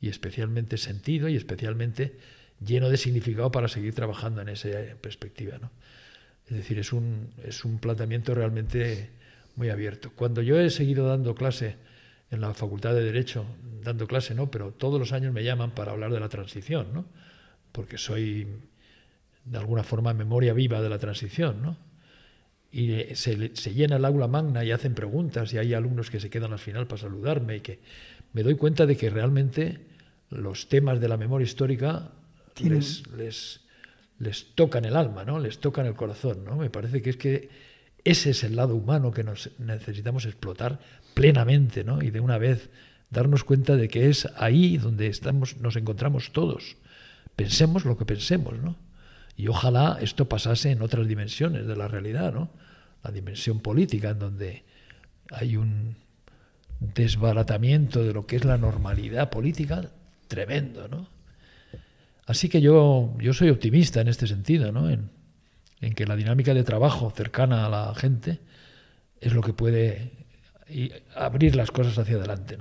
Y especialmente sentido y especialmente lleno de significado para seguir trabajando en esa perspectiva, ¿no? Es decir, es es un planteamiento realmente muy abierto. Cuando yo he seguido dando clase en la Facultad de Derecho, dando clase no, pero todos los años me llaman para hablar de la transición, ¿no? porque soy de alguna forma memoria viva de la transición, ¿no? Y eh, se, llena el aula magna y hacen preguntas y hay alumnos que se quedan al final para saludarme y que me doy cuenta de que realmente los temas de la memoria histórica les, les, les, tocan el alma, ¿no? Les tocan el corazón, ¿no? Me parece que es que ese es el lado humano que nos necesitamos explotar plenamente, ¿no? Y de una vez darnos cuenta de que es ahí donde estamos, nos encontramos todos. Pensemos lo que pensemos, ¿no? Y ojalá esto pasase en otras dimensiones de la realidad, ¿no? La dimensión política, en donde hay un desbaratamiento de lo que es la normalidad política tremendo, ¿no? Así que yo, yo soy optimista en este sentido, ¿no? En, en que la dinámica de trabajo cercana a la gente es lo que puede abrir las cosas hacia adelante,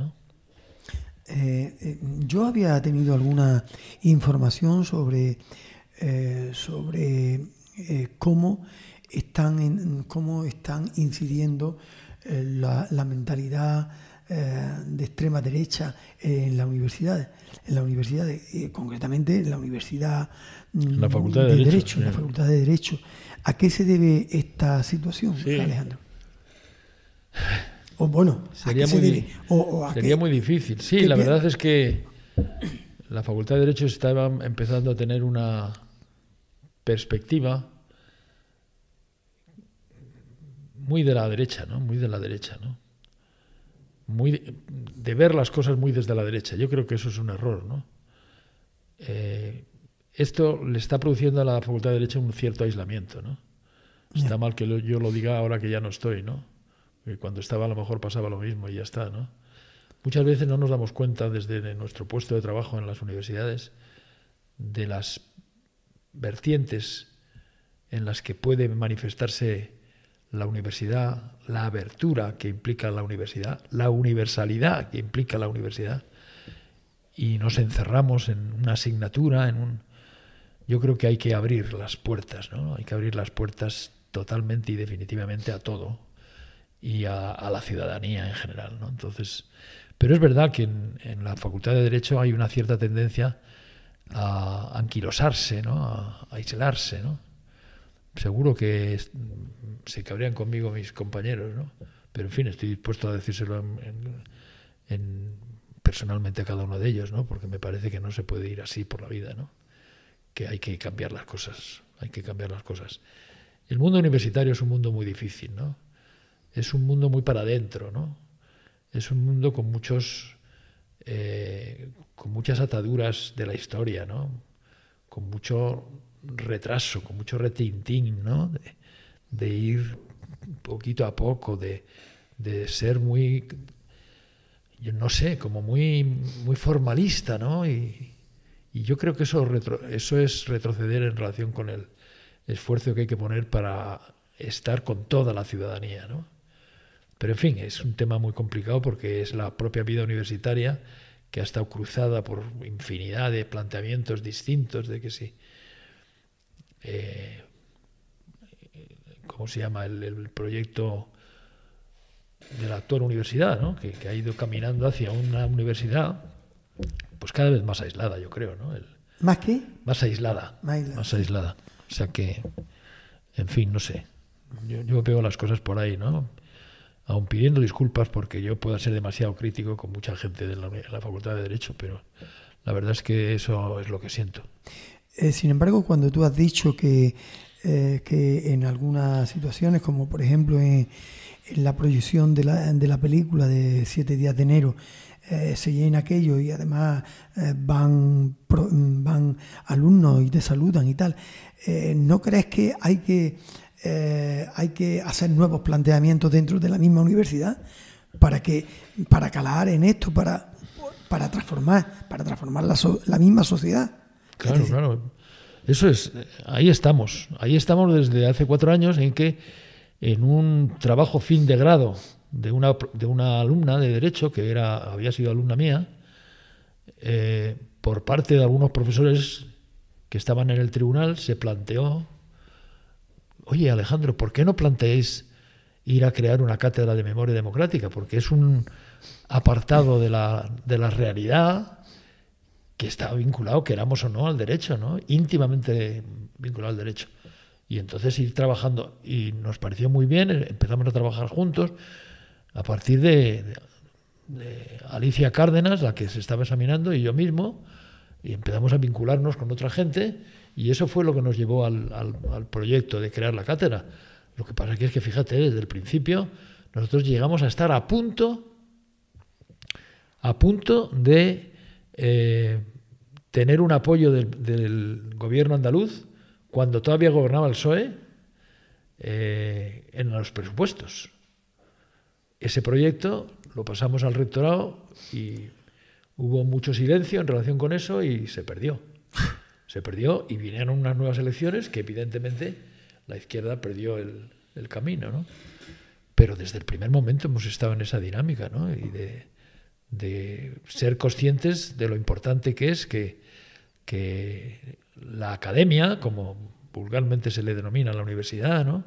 eh, eh, yo había tenido alguna información sobre, eh, sobre cómo, están cómo están incidiendo la, la, mentalidad de extrema derecha en la universidad, en la universidad concretamente en la Universidad la mm, Facultad de, Derecho. la Facultad de Derecho. ¿A qué se debe esta situación, Alejandro? O bueno, sería, muy, sería muy difícil. Sí, la verdad es que la Facultad de Derecho estaba empezando a tener una perspectiva muy de la derecha, ¿no? Muy de la derecha, ¿no? Muy de, ver las cosas muy desde la derecha. Yo creo que eso es un error, ¿no? Eh, esto le está produciendo a la Facultad de Derecho un cierto aislamiento, ¿no? Está mal que yo lo diga ahora que ya no estoy, ¿no? cuando estaba a lo mejor pasaba lo mismo y ya está, ¿no? Muchas veces no nos damos cuenta desde nuestro puesto de trabajo en las universidades de las vertientes en las que puede manifestarse la universidad, la abertura que implica la universidad, la universalidad que implica la universidad, y nos encerramos en una asignatura, en un, yo creo que hay que abrir las puertas, ¿no? Hay que abrir las puertas totalmente y definitivamente a todo y a, la ciudadanía en general, ¿no? Entonces, pero es verdad que en, la Facultad de Derecho hay una cierta tendencia a anquilosarse, ¿no? A, aislarse, ¿no? Seguro que se cabrían conmigo mis compañeros, ¿no? Pero en fin, estoy dispuesto a decírselo personalmente a cada uno de ellos, ¿no? Porque me parece que no se puede ir así por la vida, ¿no? que hay que cambiar las cosas, hay que cambiar las cosas. El mundo universitario es un mundo muy difícil, ¿no? Es un mundo muy para adentro, ¿no? Es un mundo con muchos, eh, con muchas ataduras de la historia, ¿no? Con mucho retraso, con mucho retintín, ¿no? De, ir poquito a poco, de, ser muy, yo no sé, como muy, muy formalista, ¿no? Y, y yo creo que eso, eso es retroceder en relación con el esfuerzo que hay que poner para estar con toda la ciudadanía. ¿no? Pero en fin, es un tema muy complicado porque es la propia vida universitaria que ha estado cruzada por infinidad de planteamientos distintos de que sí. Eh, ¿Cómo se llama? El, proyecto de la actual universidad, ¿no? que ha ido caminando hacia una universidad pues cada vez más aislada, yo creo, ¿no? ¿Más qué? Más aislada, más aislada. O sea que, en fin, no sé. Yo, yo veo las cosas por ahí, ¿no? aún pidiendo disculpas porque yo pueda ser demasiado crítico con mucha gente de la, Facultad de Derecho, pero la verdad es que eso es lo que siento. Eh, sin embargo, cuando tú has dicho que, eh, en algunas situaciones, como por ejemplo en, la proyección de la, de la película de Siete Días de Enero, eh, se llena aquello y además eh, van, van alumnos y te saludan y tal, eh, ¿no crees que hay que, hay que hacer nuevos planteamientos dentro de la misma universidad para, que, para calar en esto, para, para transformar, para transformar la, la misma sociedad? Claro, claro. Eso es, ahí estamos. Ahí estamos desde hace cuatro años en que en un trabajo fin de grado de una, de una alumna de Derecho, que era, había sido alumna mía, eh, por parte de algunos profesores que estaban en el tribunal, se planteó, oye Alejandro, ¿por qué no planteáis ir a crear una cátedra de memoria democrática? Porque es un apartado de la, realidad que está vinculado, queramos o no, al derecho, ¿no? íntimamente vinculado al derecho. Y entonces ir trabajando, y nos pareció muy bien, empezamos a trabajar juntos, a partir de, Alicia Cárdenas, la que se estaba examinando, y yo mismo, y empezamos a vincularnos con otra gente, y eso fue lo que nos llevó al, proyecto de crear la cátedra. Lo que pasa que es que, fíjate, desde el principio nosotros llegamos a estar a punto, a punto de eh, tener un apoyo del, gobierno andaluz cuando todavía gobernaba el PSOE eh, en los presupuestos. Ese proyecto lo pasamos al rectorado y hubo mucho silencio en relación con eso y se perdió. Se perdió y vinieron unas nuevas elecciones que evidentemente la izquierda perdió el, camino, ¿no? Pero desde el primer momento hemos estado en esa dinámica, ¿no? Y de, ser conscientes de lo importante que es que, que la academia, como vulgarmente se le denomina la universidad, ¿no?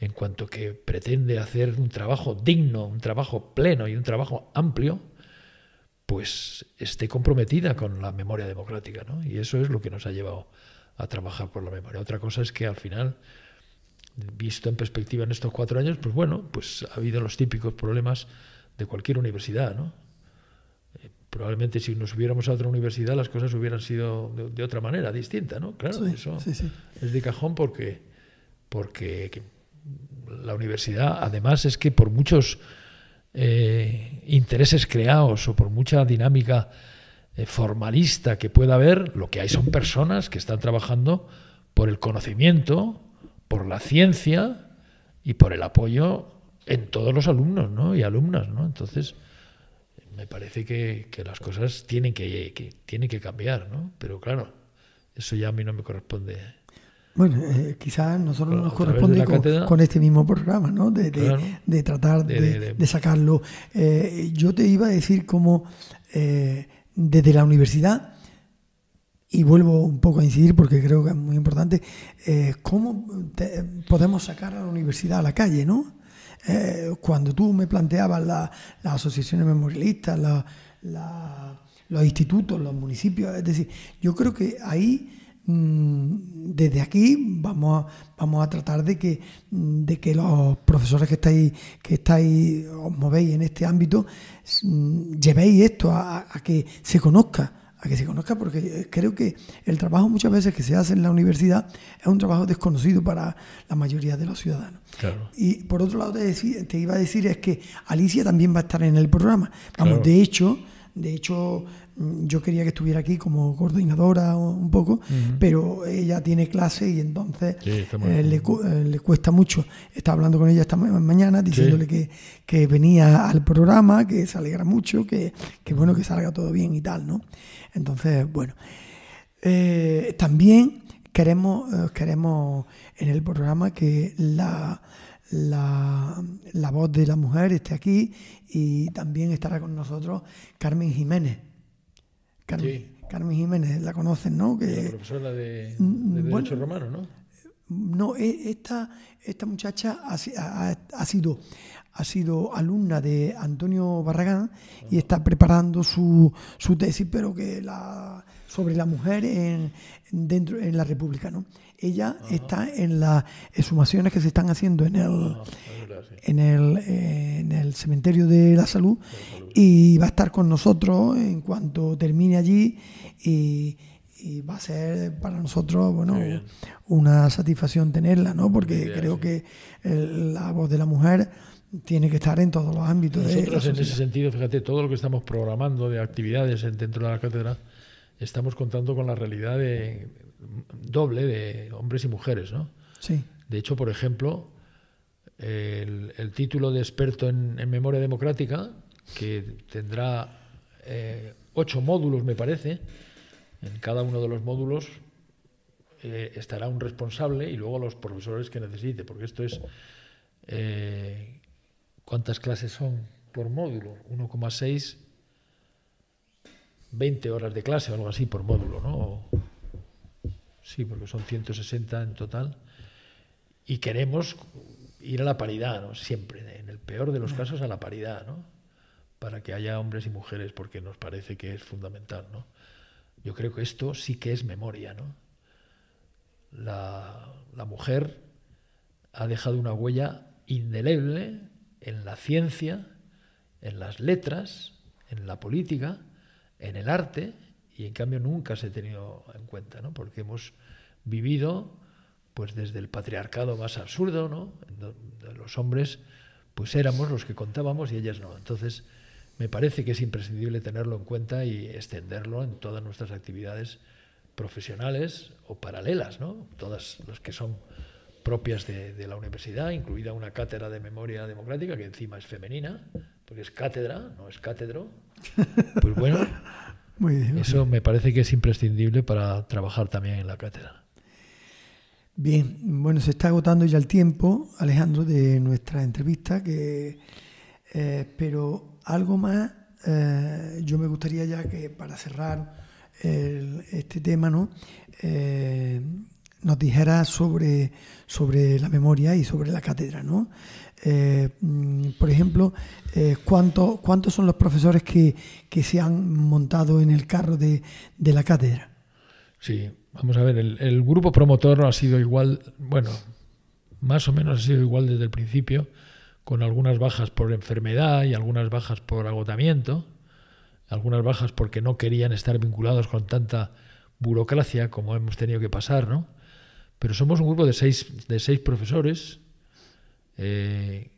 en cuanto que pretende hacer un trabajo digno, un trabajo pleno y un trabajo amplio, pues esté comprometida con la memoria democrática, ¿no? Y eso es lo que nos ha llevado a trabajar por la memoria. Otra cosa es que al final, visto en perspectiva en estos cuatro años, pues bueno, pues ha habido los típicos problemas de cualquier universidad, ¿no? Eh, probablemente si nos hubiéramos a otra universidad las cosas hubieran sido de, otra manera, distinta, ¿no? Claro, eso es de cajón porque, porque la universidad, además, es que por muchos eh, intereses creados o por mucha dinámica eh, formalista que pueda haber, lo que hay son personas que están trabajando por el conocimiento, por la ciencia y por el apoyo en todos los alumnos ¿no? y alumnas. Entonces, me parece que, las cosas tienen que, que, que cambiar, ¿no? pero claro, eso ya a mí no me corresponde bueno, eh, quizás nosotros nos corresponde con, este mismo programa, ¿no? De, tratar de, sacarlo. Eh, yo te iba a decir cómo eh, desde la universidad, y vuelvo un poco a incidir porque creo que es muy importante, eh, cómo podemos sacar a la universidad a la calle, ¿no? cuando tú me planteabas las asociaciones memorialistas, los institutos, los municipios, es decir, yo creo que ahí Mm, desde aquí vamos a, vamos a tratar de que, mm, de que los profesores que estáis, que estáis, os movéis en este ámbito, mm, llevéis esto a, que se conozca, a que se conozca, porque creo que el trabajo muchas veces que se hace en la universidad es un trabajo desconocido para la mayoría de los ciudadanos. Y por otro lado te, te, iba a decir es que Alicia también va a estar en el programa. Vamos, de hecho, de hecho, mm, yo quería que estuviera aquí como coordinadora un poco, pero ella tiene clase y entonces eh, eh, le, cuesta mucho. Estaba hablando con ella esta mañana diciéndole que, venía al programa, que se alegra mucho, que, bueno, que salga todo bien y tal, ¿no? Entonces, bueno. Eh, también queremos, queremos en el programa que la la, la, voz de la mujer esté aquí y también estará con nosotros Carmen Jiménez. Carmen, Jiménez, la conocen, ¿no? Que, la profesora de, mm, Derecho Romano, ¿no? No, e, esta, esta muchacha ha, sido, ha sido alumna de Antonio Barragán y está preparando su, su tesis, pero que la, sobre la mujer en, dentro, en la República, ¿no? ella está en las exhumaciones que se están haciendo en el, ah, eh, en, el cementerio de la salud, y va a estar con nosotros en cuanto termine allí y, va a ser para nosotros bueno una satisfacción tenerla, ¿no? Porque creo que la voz de la mujer tiene que estar en todos los ámbitos. Nosotros en ese sentido, fíjate, todo lo que estamos programando de actividades dentro de la cátedra, estamos contando con la realidad de, doble de hombres y mujeres, ¿no? Sí. De hecho, por ejemplo, el, título de experto en, memoria democrática, que tendrá eh, ocho módulos, me parece, en cada uno de los módulos eh, estará un responsable y luego los profesores que necesite, porque esto es... Eh, ¿Cuántas clases son por módulo? 1,6, 20 horas de clase o algo así por módulo, ¿no? sí, porque son 160 en total, y queremos ir a la paridad, ¿no? Siempre, en el peor de los casos, a la paridad, ¿no? Para que haya hombres y mujeres, porque nos parece que es fundamental, ¿no? Yo creo que esto sí que es memoria, ¿no? La, la mujer ha dejado una huella indeleble en la ciencia, en las letras, en la política, en el arte, y en cambio nunca se ha tenido en cuenta, ¿no? Porque hemos vivido pues desde el patriarcado más absurdo, ¿no? Los hombres pues éramos los que contábamos y ellas no. Entonces, me parece que es imprescindible tenerlo en cuenta y extenderlo en todas nuestras actividades profesionales o paralelas, ¿no? Todas las que son propias de, de la universidad, incluida una cátedra de memoria democrática que encima es femenina, porque es cátedra, no es cátedro. Pues bueno, eso me parece que es imprescindible para trabajar también en la cátedra. Bien, bueno, se está agotando ya el tiempo, Alejandro, de nuestra entrevista, que, eh, pero algo más, eh, yo me gustaría ya que para cerrar este tema, ¿no? Eh, nos dijera sobre, sobre la memoria y sobre la cátedra, ¿no? Eh, mm, por ejemplo, eh, ¿cuánto, ¿cuántos son los profesores que, se han montado en el carro de, de la cátedra? Sí, vamos a ver, el, grupo promotor no ha sido igual, bueno, más o menos ha sido igual desde el principio, con algunas bajas por enfermedad y algunas bajas por agotamiento, algunas bajas porque no querían estar vinculados con tanta burocracia como hemos tenido que pasar, ¿no? Pero somos un grupo de seis, de seis profesores, eh,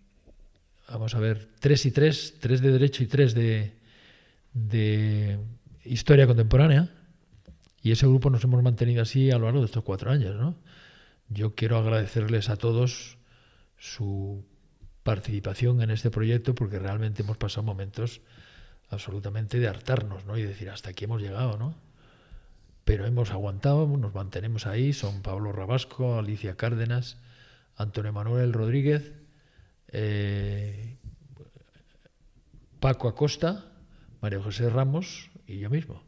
vamos a ver, tres y tres, tres de Derecho y tres de, Historia Contemporánea. Y ese grupo nos hemos mantenido así a lo largo de estos cuatro años. Yo quiero agradecerles a todos su participación en este proyecto porque realmente hemos pasado momentos absolutamente de hartarnos ¿no? y decir hasta aquí hemos llegado. Pero hemos aguantado, nos mantenemos ahí. Son Pablo Rabasco, Alicia Cárdenas. Antonio Manuel Rodríguez, eh, Paco Acosta, María José Ramos y yo mismo.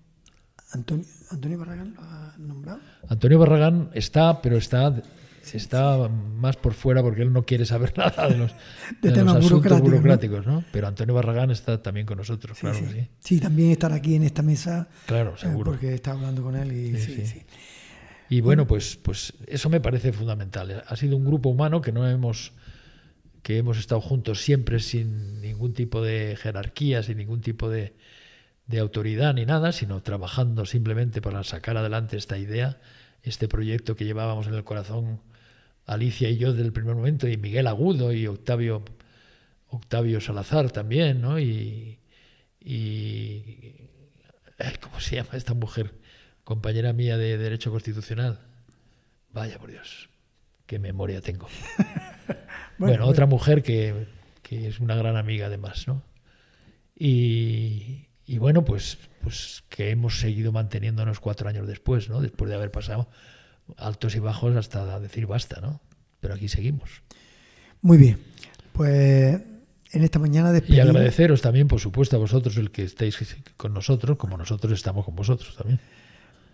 Antonio, Barragán lo ha nombrado. Antonio Barragán está, pero está está más por fuera porque él no quiere saber nada de los, temas asuntos burocráticos, ¿no? Pero Antonio Barragán está también con nosotros, sí, claro que sí. Sí, también estar aquí en esta mesa. Claro, eh, seguro. porque está hablando con él y sí. Y bueno, pues, pues eso me parece fundamental. Ha sido un grupo humano que no hemos que hemos estado juntos siempre sin ningún tipo de jerarquía, sin ningún tipo de, de autoridad ni nada, sino trabajando simplemente para sacar adelante esta idea, este proyecto que llevábamos en el corazón Alicia y yo desde el primer momento, y Miguel Agudo y Octavio, Octavio Salazar también, ¿no? Y, y ¿cómo se llama esta mujer? compañera mía de Derecho Constitucional. Vaya por Dios, qué memoria tengo. bueno, otra mujer que, es una gran amiga además, ¿no? Y, bueno, pues, pues que hemos seguido manteniéndonos cuatro años después, ¿no? Después de haber pasado altos y bajos hasta decir basta, ¿no? Pero aquí seguimos. Muy bien, pues en esta mañana despedimos. Y agradeceros también, por supuesto, a vosotros el que estéis con nosotros, como nosotros estamos con vosotros también.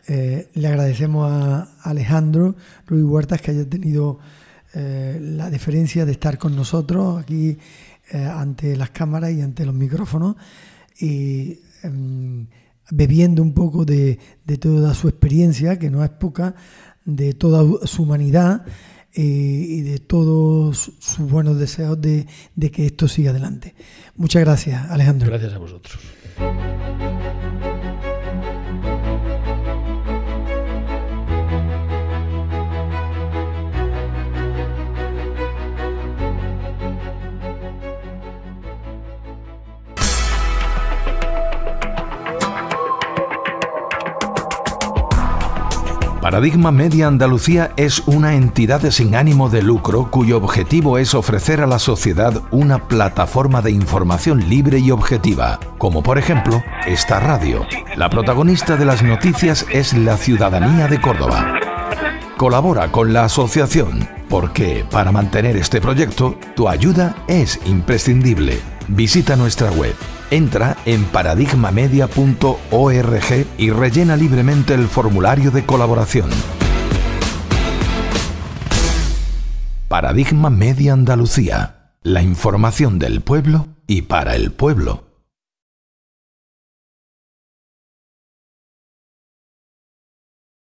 Eh, le agradecemos a Alejandro Ruiz Huertas que haya tenido eh, la deferencia de estar con nosotros aquí eh, ante las cámaras y ante los micrófonos y em, bebiendo un poco de, toda su experiencia, que no es poca, de toda su humanidad y de todos sus buenos deseos de que esto siga adelante. Muchas gracias, Alejandro. Gracias a vosotros. Paradigma Media Andalucía es una entidad sin ánimo de lucro cuyo objetivo es ofrecer a la sociedad una plataforma de información libre y objetiva, como por ejemplo esta radio. La protagonista de las noticias es la ciudadanía de Córdoba. Colabora con la asociación porque para mantener este proyecto tu ayuda es imprescindible. Visita nuestra web Entra en paradigmamedia.org y rellena libremente el formulario de colaboración. Paradigma Media Andalucía. La información del pueblo y para el pueblo.